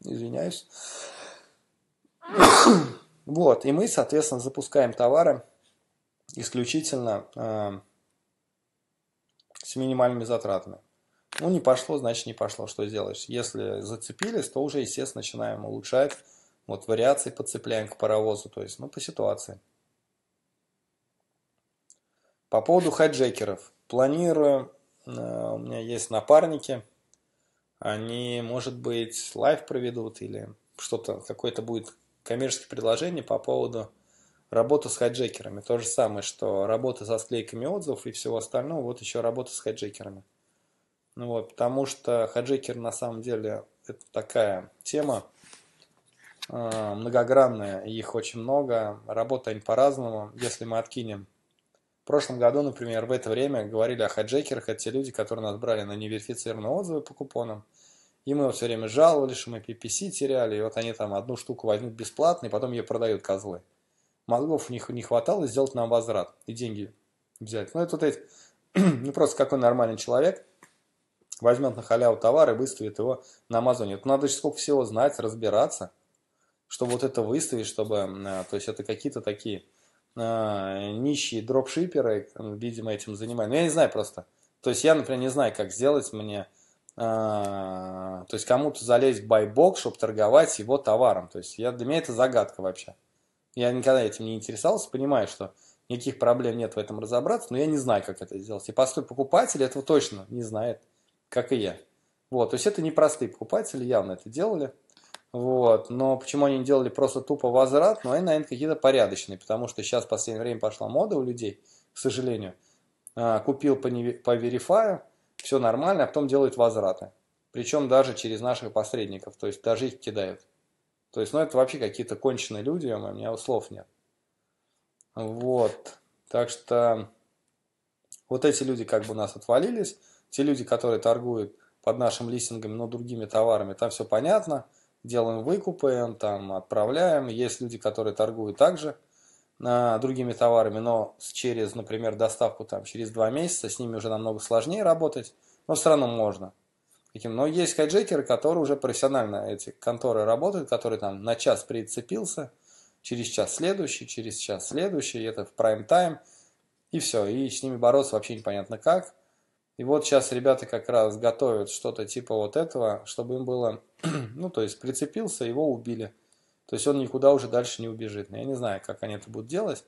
Извиняюсь. Вот, и мы, соответственно, запускаем товары исключительно э, с минимальными затратами. Ну, не пошло, значит не пошло, что сделаешь. Если зацепились, то уже, естественно, начинаем улучшать. Вот вариации подцепляем к паровозу, то есть, ну, по ситуации. По поводу хайджекеров. Планирую, э, у меня есть напарники, они, может быть, лайв проведут или что-то, какое-то будет коммерческое предложение по поводу Работа с хайджекерами. То же самое, что работа со склейками отзывов и всего остального. Вот еще работа с хайджекерами. Ну вот, потому что хаджекер на самом деле это такая тема э, многогранная, их очень много, работают они по-разному, если мы откинем. В прошлом году, например, в это время говорили о хаджекерах, это те люди, которые нас брали на неверифицированные отзывы по купонам, и мы все время жаловались, что мы PPC теряли, и вот они там одну штуку возьмут бесплатно, и потом ее продают козлы мозгов у них не хватало сделать нам возврат и деньги взять. Ну, это вот эти, ну, просто какой нормальный человек возьмет на халяву товар и выставит его на Амазоне. Это надо же сколько всего знать, разбираться, чтобы вот это выставить, чтобы, а, то есть это какие-то такие э, нищие дропшиперы, видимо, этим занимаются. Ну, я не знаю просто. То есть я, например, не знаю, как сделать мне, э, то есть кому-то залезть в байбок, чтобы торговать его товаром. То есть я, для меня это загадка вообще. Я никогда этим не интересовался, понимаю, что никаких проблем нет в этом разобраться, но я не знаю, как это сделать. И простой покупатель этого точно не знает, как и я. Вот, то есть это непростые покупатели, явно это делали. Вот, но почему они не делали просто тупо возврат, но ну, они, наверное, какие-то порядочные, потому что сейчас в последнее время пошла мода у людей, к сожалению. А, купил по, не, по верифаю, все нормально, а потом делают возвраты. Причем даже через наших посредников, то есть даже их кидают. То есть, ну, это вообще какие-то конченые люди, у меня слов нет. Вот. Так что вот эти люди как бы у нас отвалились. Те люди, которые торгуют под нашим листингом, но другими товарами, там все понятно. Делаем выкупы, там отправляем. Есть люди, которые торгуют также а, другими товарами, но через, например, доставку там через два месяца, с ними уже намного сложнее работать, но все равно можно таким. Но есть хайджекеры, которые уже профессионально эти конторы работают, которые там на час прицепился, через час следующий, через час следующий, это в прайм-тайм, и все, и с ними бороться вообще непонятно как. И вот сейчас ребята как раз готовят что-то типа вот этого, чтобы им было, ну то есть прицепился, его убили. То есть он никуда уже дальше не убежит. Я не знаю, как они это будут делать.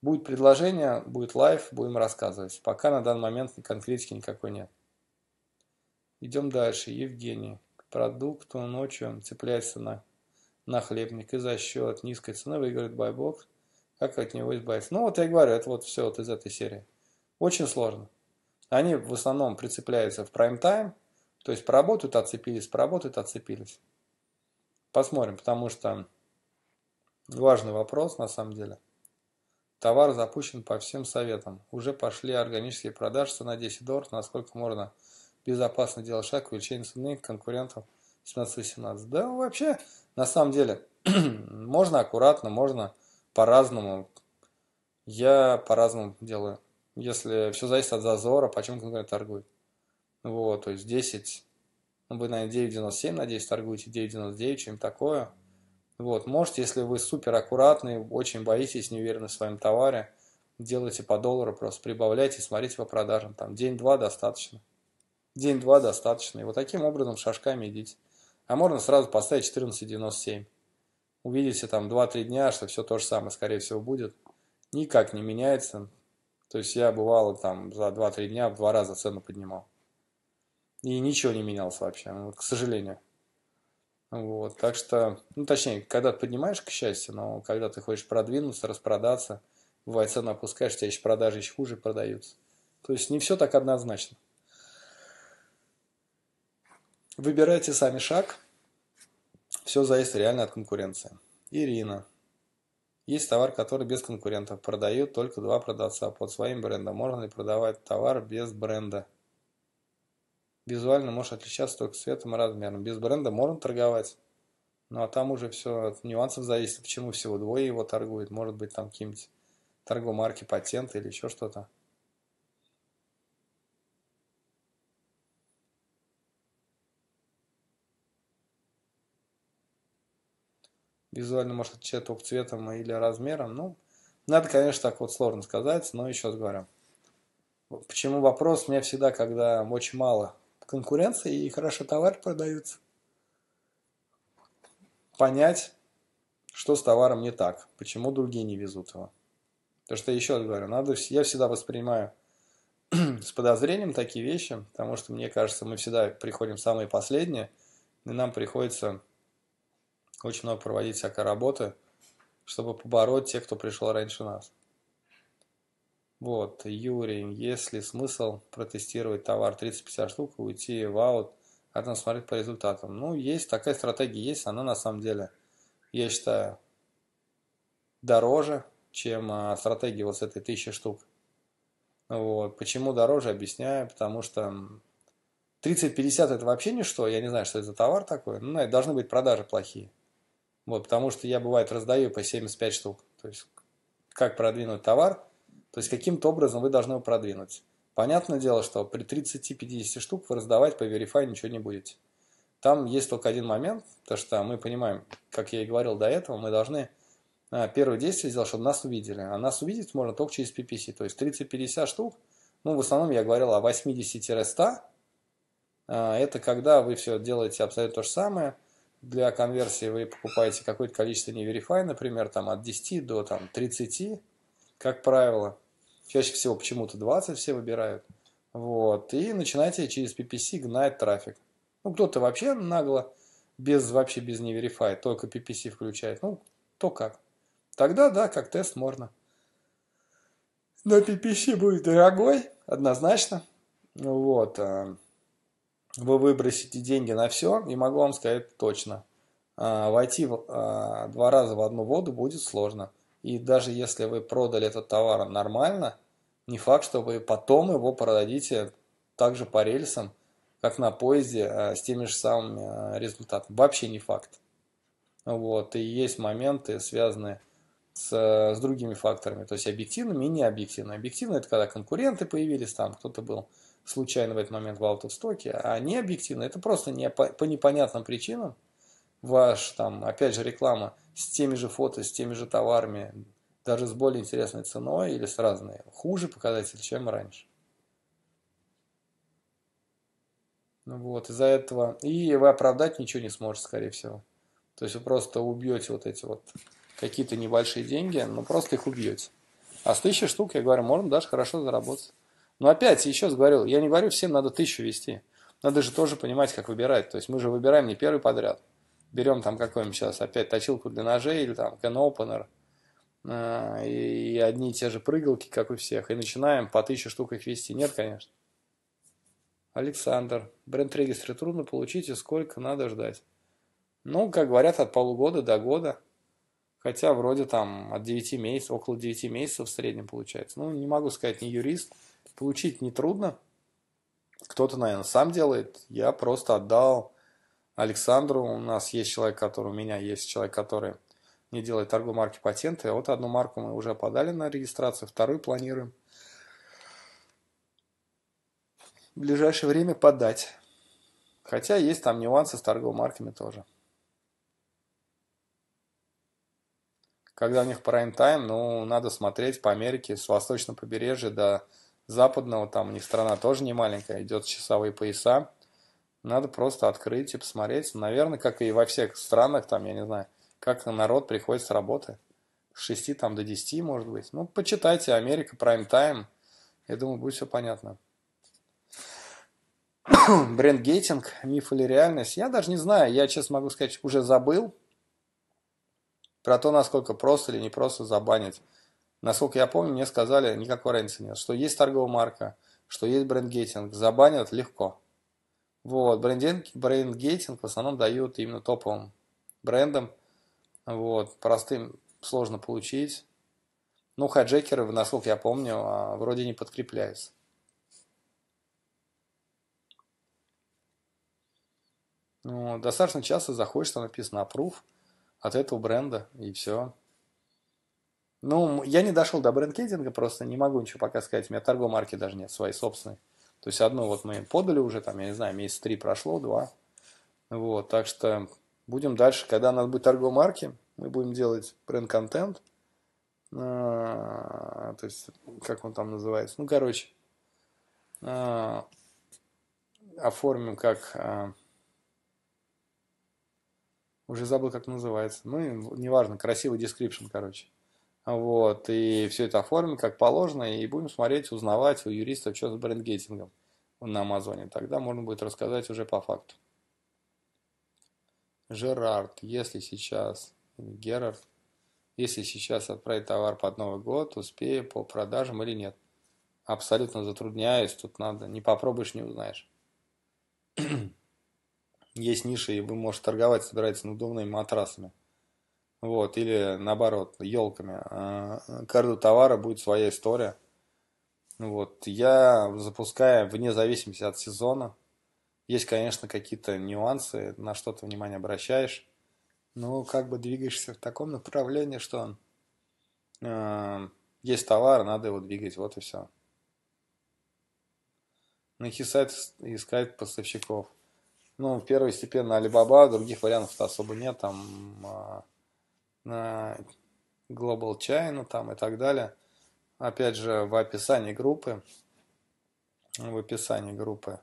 Будет предложение, будет лайв, будем рассказывать. Пока на данный момент конкретики никакой нет. Идем дальше. Евгений. К продукту ночью цепляется на, на хлебник и за счет низкой цены выигрывает байбокс. Как от него избавиться? Ну вот я говорю, это вот все вот из этой серии. Очень сложно. Они в основном прицепляются в прайм-тайм, то есть поработают, отцепились, поработают, отцепились. Посмотрим, потому что важный вопрос на самом деле. Товар запущен по всем советам. Уже пошли органические продажи, на 10 долларов, насколько можно – безопасно делать шаг к увеличению цены конкурентов 17-18. Да вообще, на самом деле, можно аккуратно, можно по-разному. Я по-разному делаю. Если все зависит от зазора, почему конкурент торгует. Вот, то есть 10, ну, вы, наверное, 9,97, надеюсь, торгуете 9,99, чем такое. Вот, можете, если вы супер аккуратный, очень боитесь, не уверены в своем товаре, делайте по доллару, просто прибавляйте, смотрите по продажам, там день-два достаточно. День-два достаточно. И вот таким образом шажками идите. А можно сразу поставить 14.97. Увидите там 2-3 дня, что все то же самое, скорее всего, будет. Никак не меняется. То есть я бывало там за 2-3 дня в два раза цену поднимал. И ничего не менялось вообще, вот, ну, к сожалению. Вот, так что, ну точнее, когда ты поднимаешь к счастью, но когда ты хочешь продвинуться, распродаться, бывает цену опускаешь, у тебя еще продажи еще хуже продаются. То есть не все так однозначно. Выбирайте сами шаг. Все зависит реально от конкуренции. Ирина. Есть товар, который без конкурентов. Продают только два продавца под своим брендом. Можно ли продавать товар без бренда? Визуально может отличаться только цветом и размером. Без бренда можно торговать. Ну а там уже все от нюансов зависит, почему всего двое его торгуют. Может быть там какие-нибудь торгомарки, патенты или еще что-то. визуально может отличать только цветом или размером. Ну, надо, конечно, так вот сложно сказать, но еще раз говорю. Почему вопрос мне всегда, когда очень мало конкуренции и хорошо товар продаются. Понять, что с товаром не так, почему другие не везут его. Потому что, еще раз говорю, надо, я всегда воспринимаю с подозрением такие вещи, потому что, мне кажется, мы всегда приходим самые последние, и нам приходится очень много проводить всякой работы, чтобы побороть тех, кто пришел раньше нас. Вот, Юрий, есть ли смысл протестировать товар 30-50 штук и уйти в аут, а там смотреть по результатам? Ну, есть, такая стратегия есть, она на самом деле, я считаю, дороже, чем а, стратегия вот с этой тысячи штук. Вот. Почему дороже, объясняю, потому что 30-50 это вообще ничто, я не знаю, что это за товар такой, ну, должны быть продажи плохие. Вот, потому что я, бывает, раздаю по 75 штук. То есть, как продвинуть товар, то есть, каким-то образом вы должны его продвинуть. Понятное дело, что при 30-50 штук вы раздавать по Verify ничего не будете. Там есть только один момент, то что мы понимаем, как я и говорил до этого, мы должны а, первое действие сделать, чтобы нас увидели. А нас увидеть можно только через PPC. То есть 30-50 штук, ну, в основном я говорил о 80-100, а, это когда вы все делаете абсолютно то же самое – для конверсии вы покупаете какое-то количество неверифай, например, там от 10 до там, 30, как правило. Чаще всего почему-то 20 все выбирают. Вот. И начинаете через PPC гнать трафик. Ну, кто-то вообще нагло, без, вообще без неверифай, только PPC включает. Ну, то как. Тогда, да, как тест можно. Но PPC будет дорогой, однозначно. Вот. А, вы выбросите деньги на все, и могу вам сказать точно, а, войти а, два раза в одну воду будет сложно. И даже если вы продали этот товар нормально, не факт, что вы потом его продадите также по рельсам, как на поезде, а, с теми же самыми результатами. Вообще не факт. Вот. И есть моменты, связанные с, с другими факторами, то есть объективными и необъективными. Объективно это когда конкуренты появились, там кто-то был случайно в этот момент в аутостоке, а не объективно. Это просто не по, по непонятным причинам ваш, там, опять же, реклама с теми же фото, с теми же товарами, даже с более интересной ценой или с разной, хуже показатель, чем раньше. Ну вот, из-за этого. И вы оправдать ничего не сможете, скорее всего. То есть вы просто убьете вот эти вот какие-то небольшие деньги, но просто их убьете. А с тысячи штук, я говорю, можно даже хорошо заработать. Но ну, опять, еще раз говорю, я не говорю, всем надо тысячу вести. Надо же тоже понимать, как выбирать. То есть мы же выбираем не первый подряд. Берем там какой-нибудь сейчас опять точилку для ножей или там can-opener. Э, и одни и те же прыгалки, как у всех. И начинаем по тысяче штук их вести. Нет, конечно. Александр. Бренд-регистры трудно получить и сколько надо ждать? Ну, как говорят, от полугода до года. Хотя вроде там от 9 месяцев, около 9 месяцев в среднем получается. Ну, не могу сказать, не юрист, Получить нетрудно. Кто-то, наверное, сам делает. Я просто отдал Александру. У нас есть человек, который, у меня есть человек, который не делает торговые марки патенты. А вот одну марку мы уже подали на регистрацию, вторую планируем в ближайшее время подать. Хотя есть там нюансы с торговыми марками тоже. Когда у них прайм-тайм, ну, надо смотреть по Америке, с восточного побережья до западного, там у них страна тоже не маленькая, идет часовые пояса. Надо просто открыть и посмотреть. Наверное, как и во всех странах, там, я не знаю, как народ приходит с работы. С 6 там, до 10, может быть. Ну, почитайте америка Prime Time, Я думаю, будет все понятно. Брендгейтинг, миф или реальность. Я даже не знаю. Я, честно могу сказать, уже забыл про то, насколько просто или не просто забанить Насколько я помню, мне сказали, никакой разницы нет, что есть торговая марка, что есть брендгейтинг, забанят легко. Вот, брендгейтинг, брендгейтинг в основном дают именно топовым брендам, вот, простым сложно получить. Ну, хайджекеры, насколько я помню, а, вроде не подкрепляются. Ну, достаточно часто заходишь, там написано approve от этого бренда, и все. Ну, я не дошел до брендкейтинга, просто не могу ничего пока сказать. У меня торговой марки даже нет своей собственной. То есть одну вот мы подали уже, там, я не знаю, месяц три прошло, два. Вот, так что будем дальше. Когда у нас будет торговой марки, мы будем делать бренд-контент. А, то есть, как он там называется? Ну, короче, а, оформим как... А, уже забыл, как называется. Ну, неважно, красивый дескрипшн, короче. Вот, и все это оформим как положено, и будем смотреть, узнавать у юристов, что с брендгейтингом на Амазоне. Тогда можно будет рассказать уже по факту. Жерард, если сейчас, Герард, если сейчас отправить товар под Новый год, успею по продажам или нет? Абсолютно затрудняюсь, тут надо, не попробуешь, не узнаешь. Есть ниши, и вы можете торговать, собираете надувными матрасами – вот, или наоборот, елками. Э, каждого товара будет своя история. Вот, я запускаю вне зависимости от сезона. Есть, конечно, какие-то нюансы, на что-то внимание обращаешь. Но ну, как бы двигаешься в таком направлении, что э, есть товар, надо его двигать, вот и все. На хисайт искать поставщиков. Ну, первостепенно Alibaba, других вариантов-то особо нет. Там э, Global China там и так далее. Опять же, в описании группы, в описании группы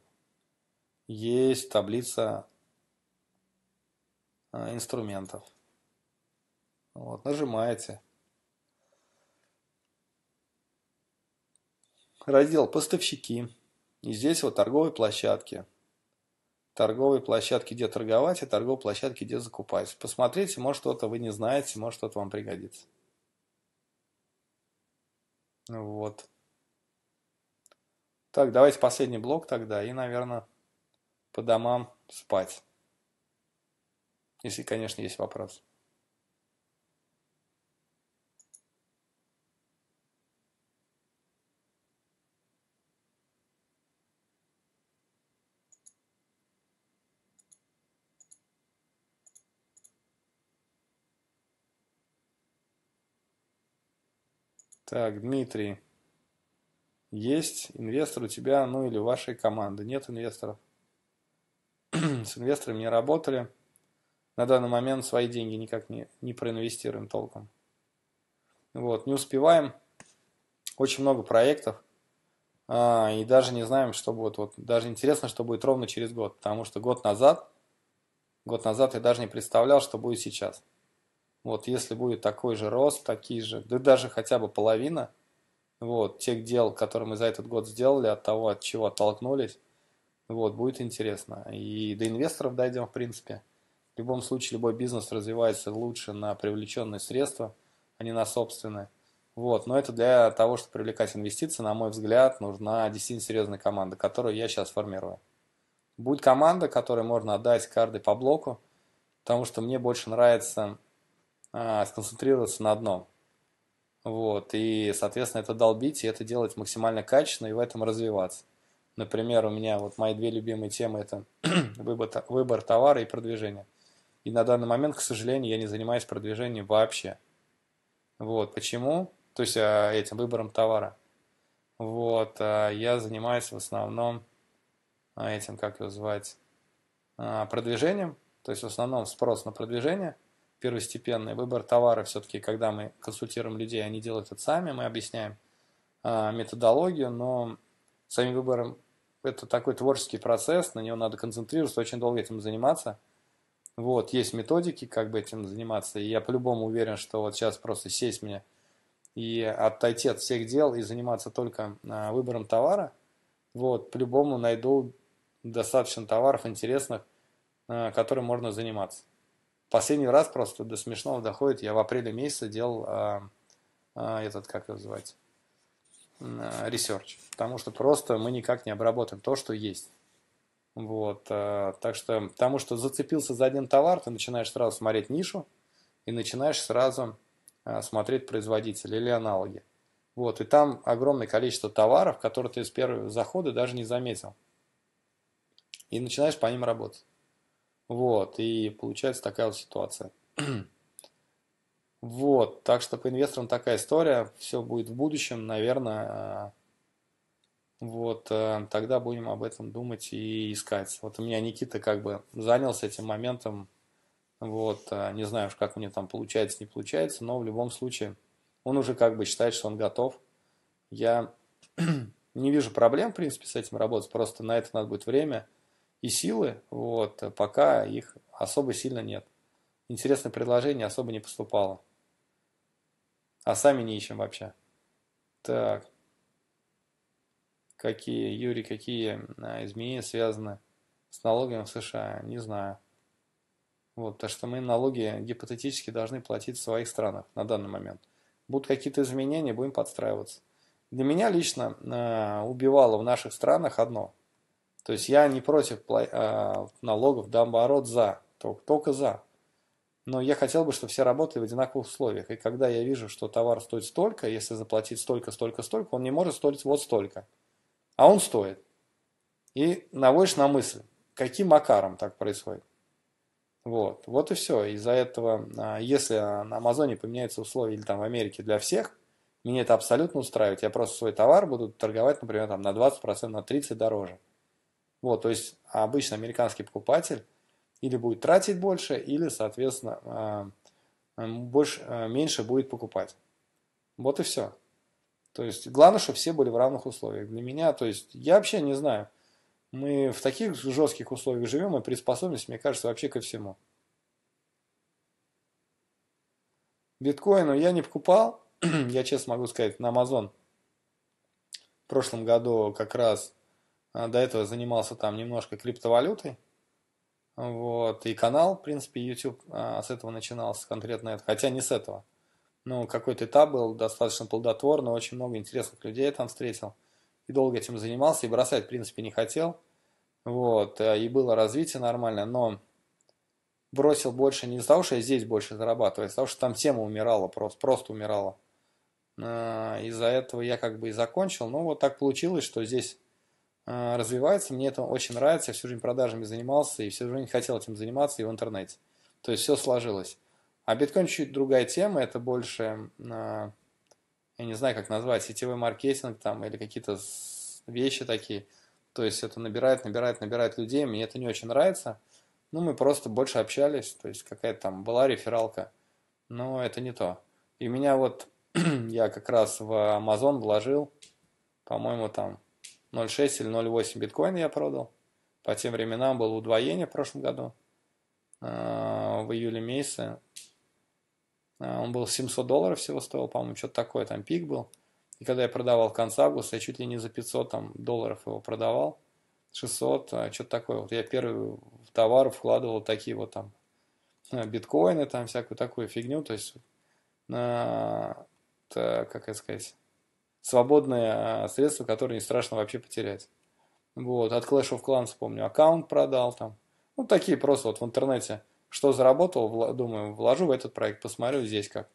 есть таблица э, инструментов. Вот, нажимаете. Раздел «Поставщики». И здесь вот торговые площадки – Торговые площадки, где торговать, и торговые площадки, где закупать. Посмотрите, может что-то вы не знаете, может что-то вам пригодится. Вот. Так, давайте последний блок тогда и, наверное, по домам спать. Если, конечно, есть вопросы. Так, Дмитрий. Есть инвестор у тебя, ну или вашей команды? Нет инвесторов. С инвесторами не работали. На данный момент свои деньги никак не, не проинвестируем толком. Вот, не успеваем. Очень много проектов. А, и даже не знаем, что будет. Вот, даже интересно, что будет ровно через год. Потому что год назад, год назад я даже не представлял, что будет сейчас. Вот, если будет такой же рост, такие же, да даже хотя бы половина вот, тех дел, которые мы за этот год сделали, от того, от чего оттолкнулись, вот, будет интересно. И до инвесторов дойдем, в принципе. В любом случае, любой бизнес развивается лучше на привлеченные средства, а не на собственные. Вот, но это для того, чтобы привлекать инвестиции, на мой взгляд, нужна действительно серьезная команда, которую я сейчас формирую. Будет команда, которой можно отдать карты по блоку, потому что мне больше нравится а, сконцентрироваться на одном. Вот, и, соответственно, это долбить, и это делать максимально качественно, и в этом развиваться. Например, у меня вот мои две любимые темы – это выбор, выбор товара и продвижение. И на данный момент, к сожалению, я не занимаюсь продвижением вообще. Вот, почему? То есть а, этим выбором товара. Вот, а, я занимаюсь в основном этим, как его звать, продвижением, то есть в основном спрос на продвижение – первостепенный. Выбор товара все-таки, когда мы консультируем людей, они делают это сами, мы объясняем э, методологию, но самим выбором это такой творческий процесс, на него надо концентрироваться, очень долго этим заниматься. Вот, есть методики, как бы этим заниматься, и я по-любому уверен, что вот сейчас просто сесть мне и отойти от всех дел и заниматься только э, выбором товара, вот, по-любому найду достаточно товаров интересных, э, которым можно заниматься. Последний раз просто до смешного доходит, я в апреле месяце делал а, а, этот, как его называть, а, ресерч, потому что просто мы никак не обработаем то, что есть. Вот, а, так что, потому что зацепился за один товар, ты начинаешь сразу смотреть нишу и начинаешь сразу а, смотреть производителя или аналоги. Вот, и там огромное количество товаров, которые ты с первого захода даже не заметил. И начинаешь по ним работать. Вот, и получается такая вот ситуация. вот, так что по инвесторам такая история, все будет в будущем, наверное, э, вот, э, тогда будем об этом думать и искать. Вот у меня Никита как бы занялся этим моментом, вот, э, не знаю уж, как у него там получается, не получается, но в любом случае он уже как бы считает, что он готов. Я не вижу проблем, в принципе, с этим работать, просто на это надо будет время – и силы, вот, пока их особо сильно нет. Интересное предложение особо не поступало. А сами не ищем вообще. Так. Какие, Юрий, какие а, изменения связаны с налогами в США? Не знаю. Вот, то что мы налоги гипотетически должны платить в своих странах на данный момент. Будут какие-то изменения, будем подстраиваться. Для меня лично э, убивало в наших странах одно – то есть я не против а, налогов, наоборот, за. Только, за. Но я хотел бы, чтобы все работали в одинаковых условиях. И когда я вижу, что товар стоит столько, если заплатить столько, столько, столько, он не может стоить вот столько. А он стоит. И наводишь на мысль, каким макаром так происходит. Вот, вот и все. Из-за этого, а, если на Амазоне поменяются условия или там в Америке для всех, меня это абсолютно устраивает. Я просто свой товар буду торговать, например, там на 20%, на 30% дороже. Вот, то есть обычно американский покупатель или будет тратить больше, или, соответственно, а, больше, а, меньше будет покупать. Вот и все. То есть главное, чтобы все были в равных условиях. Для меня, то есть я вообще не знаю. Мы в таких жестких условиях живем и приспособились, мне кажется, вообще ко всему. Биткоину ну, я не покупал. я честно могу сказать, на Amazon в прошлом году как раз а, до этого занимался там немножко криптовалютой. Вот. И канал, в принципе, YouTube а, с этого начинался конкретно это. Хотя не с этого. Ну, какой-то этап был достаточно плодотворный, очень много интересных людей там встретил. И долго этим занимался, и бросать, в принципе, не хотел. Вот. Э, и было развитие нормальное, но бросил больше не из-за того, что я здесь больше зарабатываю, а из-за того, что там тема умирала просто, просто умирала. А, из-за этого я как бы и закончил. но ну, вот так получилось, что здесь а, развивается, мне это очень нравится, я всю жизнь продажами занимался и всю жизнь хотел этим заниматься и в интернете. То есть все сложилось. А биткоин чуть другая тема, это больше, а, я не знаю, как назвать, сетевой маркетинг там или какие-то вещи такие. То есть это набирает, набирает, набирает людей, мне это не очень нравится. Ну, мы просто больше общались, то есть какая-то там была рефералка, но это не то. И меня вот, я как раз в Amazon вложил, по-моему, там 0,6 или 0,8 биткоина я продал. По тем временам было удвоение в прошлом году. А, в июле месяце а, он был 700 долларов всего стоил, по-моему, что-то такое, там пик был. И когда я продавал в конце августа, я чуть ли не за 500 там, долларов его продавал. 600, а, что-то такое. Вот я первый в товар вкладывал такие вот там биткоины, там всякую такую фигню. То есть, на, как это сказать, свободное а, средство, которое не страшно вообще потерять. Вот, от Clash of Clans, помню, аккаунт продал там. Ну, такие просто вот в интернете, что заработал, думаю, вложу в этот проект, посмотрю здесь как.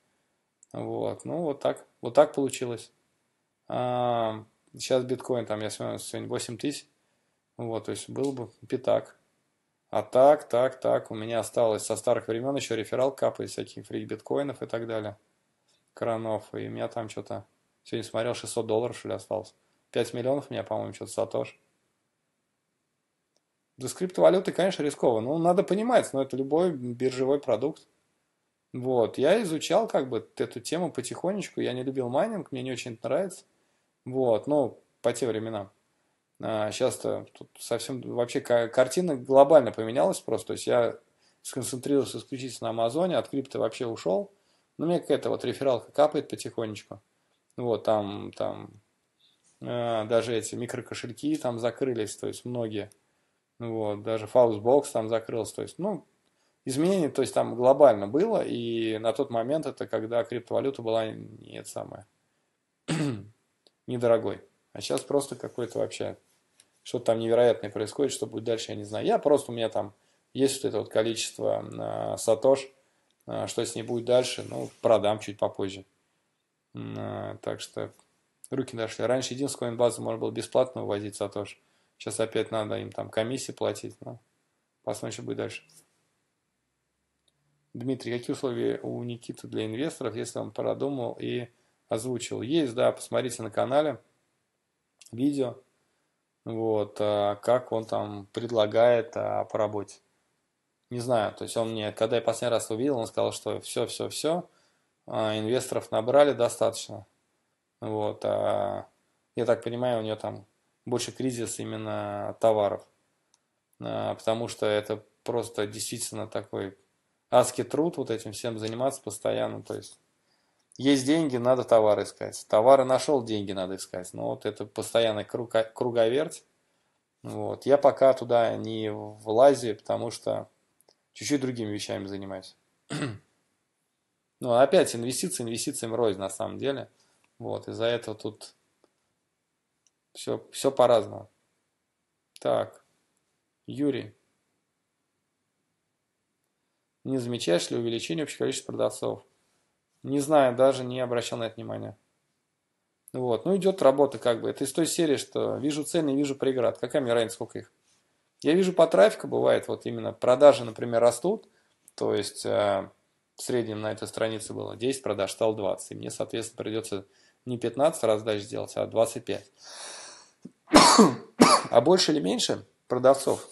Вот, ну, вот так, вот так получилось. А, сейчас биткоин там, я смотрю, сегодня 8 тысяч. Вот, то есть был бы пятак. А так, так, так, у меня осталось со старых времен еще реферал капает всяких фрик биткоинов и так далее. Кранов, и у меня там что-то Сегодня смотрел, 600 долларов, что ли, осталось. 5 миллионов меня, по-моему, что-то Сатош. Да с криптовалютой, конечно, рисково. Ну, надо понимать, но это любой биржевой продукт. Вот, я изучал как бы эту тему потихонечку, я не любил майнинг, мне не очень это нравится, вот, ну, по те временам. А сейчас-то тут совсем вообще картина глобально поменялась просто, то есть я сконцентрировался исключительно на Амазоне, от крипты вообще ушел, но мне какая-то вот рефералка капает потихонечку. Вот там, там э, даже эти микрокошельки там закрылись, то есть многие. Вот, даже Faustbox там закрылся. То есть, ну, изменение, то есть там глобально было, и на тот момент это когда криптовалюта была не это самое, недорогой. А сейчас просто какое то вообще, что-то там невероятное происходит, что будет дальше, я не знаю. Я просто, у меня там есть вот это вот количество э, сатош, э, что с ней будет дальше, ну, продам чуть попозже. А, так что руки дошли. Раньше единственную базу можно было бесплатно увозить за тоже. Сейчас опять надо им там комиссии платить. Но посмотрим, что будет дальше. Дмитрий, какие условия у Никиты для инвесторов, если он продумал и озвучил? Есть, да, посмотрите на канале видео, вот, а как он там предлагает а, по работе. Не знаю, то есть он мне, когда я последний раз увидел, он сказал, что все, все, все, а, инвесторов набрали достаточно. Вот. А, я так понимаю, у нее там больше кризис именно товаров. А, потому что это просто действительно такой адский труд вот этим всем заниматься постоянно. То есть есть деньги, надо товары искать. Товары нашел, деньги надо искать. Но вот это постоянный круг, круговерть. Вот. Я пока туда не влазю, потому что чуть-чуть другими вещами занимаюсь. Ну, опять инвестиции, инвестициям рознь на самом деле. Вот, из-за этого тут все, все по-разному. Так, Юрий. Не замечаешь ли увеличение общего количества продавцов? Не знаю, даже не обращал на это внимания. Вот, ну идет работа как бы. Это из той серии, что вижу цель, не вижу преград. Какая мне разница, сколько их? Я вижу по трафику, бывает вот именно продажи, например, растут, то есть э, в среднем на этой странице было 10 продаж, стал 20. И мне, соответственно, придется не 15 раздач сделать, а 25. А больше или меньше продавцов,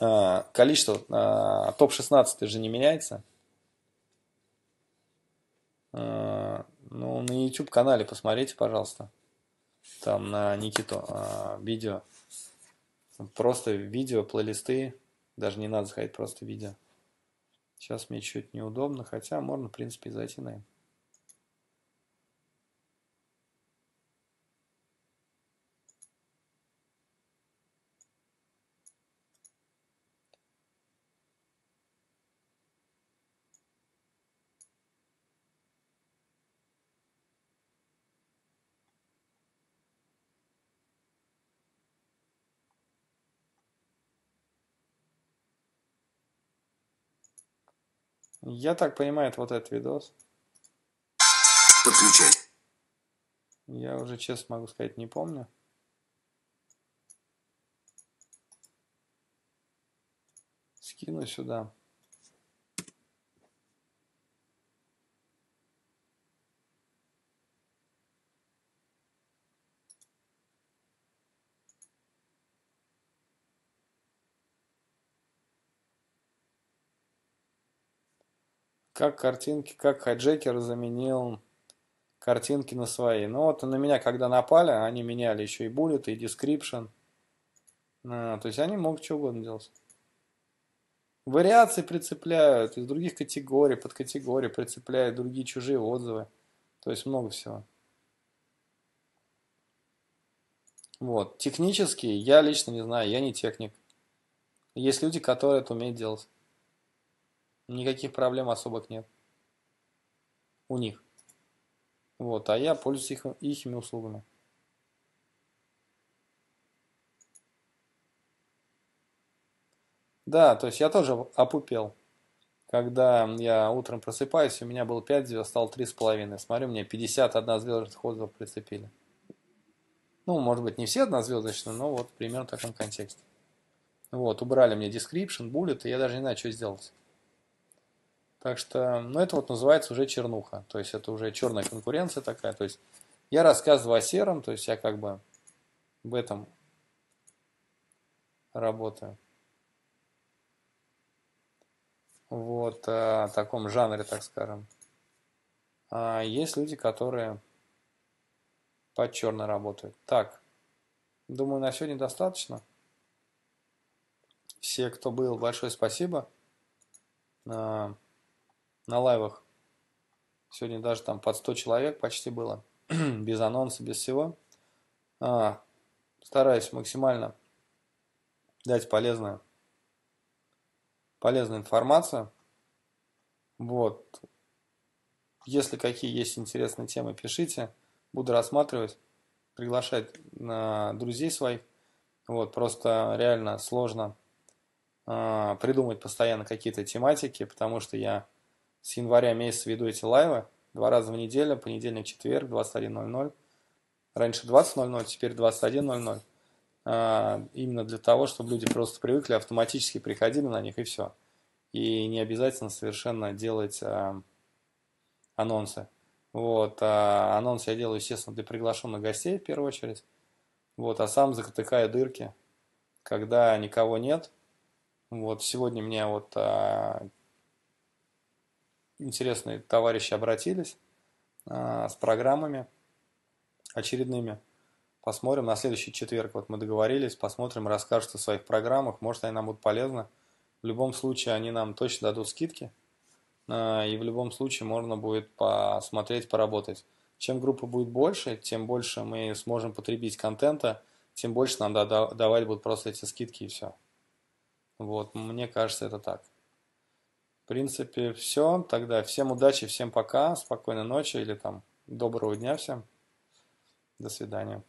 а, количество, а, топ-16 же не меняется. А, ну, на YouTube-канале посмотрите, пожалуйста. Там на Никиту видео. Просто видео, плейлисты. Даже не надо заходить, просто видео. Сейчас мне чуть неудобно, хотя можно, в принципе, зайти на Я так понимаю, это вот этот видос. Подключай. Я уже, честно могу сказать, не помню. Скину сюда. как картинки, как хайджекер заменил картинки на свои. Ну вот на меня, когда напали, они меняли еще и буллеты, и description. А, то есть они могут что угодно делать. Вариации прицепляют из других категорий, под категории прицепляют другие чужие отзывы. То есть много всего. Вот. Технически я лично не знаю, я не техник. Есть люди, которые это умеют делать никаких проблем особых нет. У них. Вот, а я пользуюсь их, их услугами. Да, то есть я тоже опупел. Когда я утром просыпаюсь, у меня был 5 звезд, стал 3,5. Смотрю, мне 51 звездочных отзывов прицепили. Ну, может быть, не все однозвездочные, но вот примерно в таком контексте. Вот, убрали мне description, bullet, и я даже не знаю, что сделать. Так что, ну это вот называется уже чернуха, то есть это уже черная конкуренция такая. То есть я рассказываю о сером, то есть я как бы в этом работаю. Вот, э, о таком жанре, так скажем. А есть люди, которые под черно работают. Так, думаю, на сегодня достаточно. Все, кто был, большое спасибо. А, на лайвах. Сегодня даже там под 100 человек почти было, без анонса, без всего. А, стараюсь максимально дать полезную, полезную информацию. Вот. Если какие есть интересные темы, пишите. Буду рассматривать, приглашать на друзей своих. Вот, просто реально сложно э, придумать постоянно какие-то тематики, потому что я с января месяца веду эти лайвы два раза в неделю, понедельник, четверг, 21.00. Раньше 20.00, теперь 21.00. А, именно для того, чтобы люди просто привыкли, автоматически приходили на них и все. И не обязательно совершенно делать а, анонсы. Вот, а анонс я делаю, естественно, для приглашенных гостей в первую очередь. Вот, а сам закатыкаю дырки, когда никого нет. Вот, сегодня мне вот а, интересные товарищи обратились а, с программами очередными. Посмотрим, на следующий четверг вот мы договорились, посмотрим, расскажут о своих программах, может они нам будут полезны. В любом случае они нам точно дадут скидки, а, и в любом случае можно будет посмотреть, поработать. Чем группа будет больше, тем больше мы сможем потребить контента, тем больше нам давать будут просто эти скидки и все. Вот, мне кажется, это так. В принципе, все. Тогда всем удачи, всем пока, спокойной ночи или там доброго дня всем. До свидания.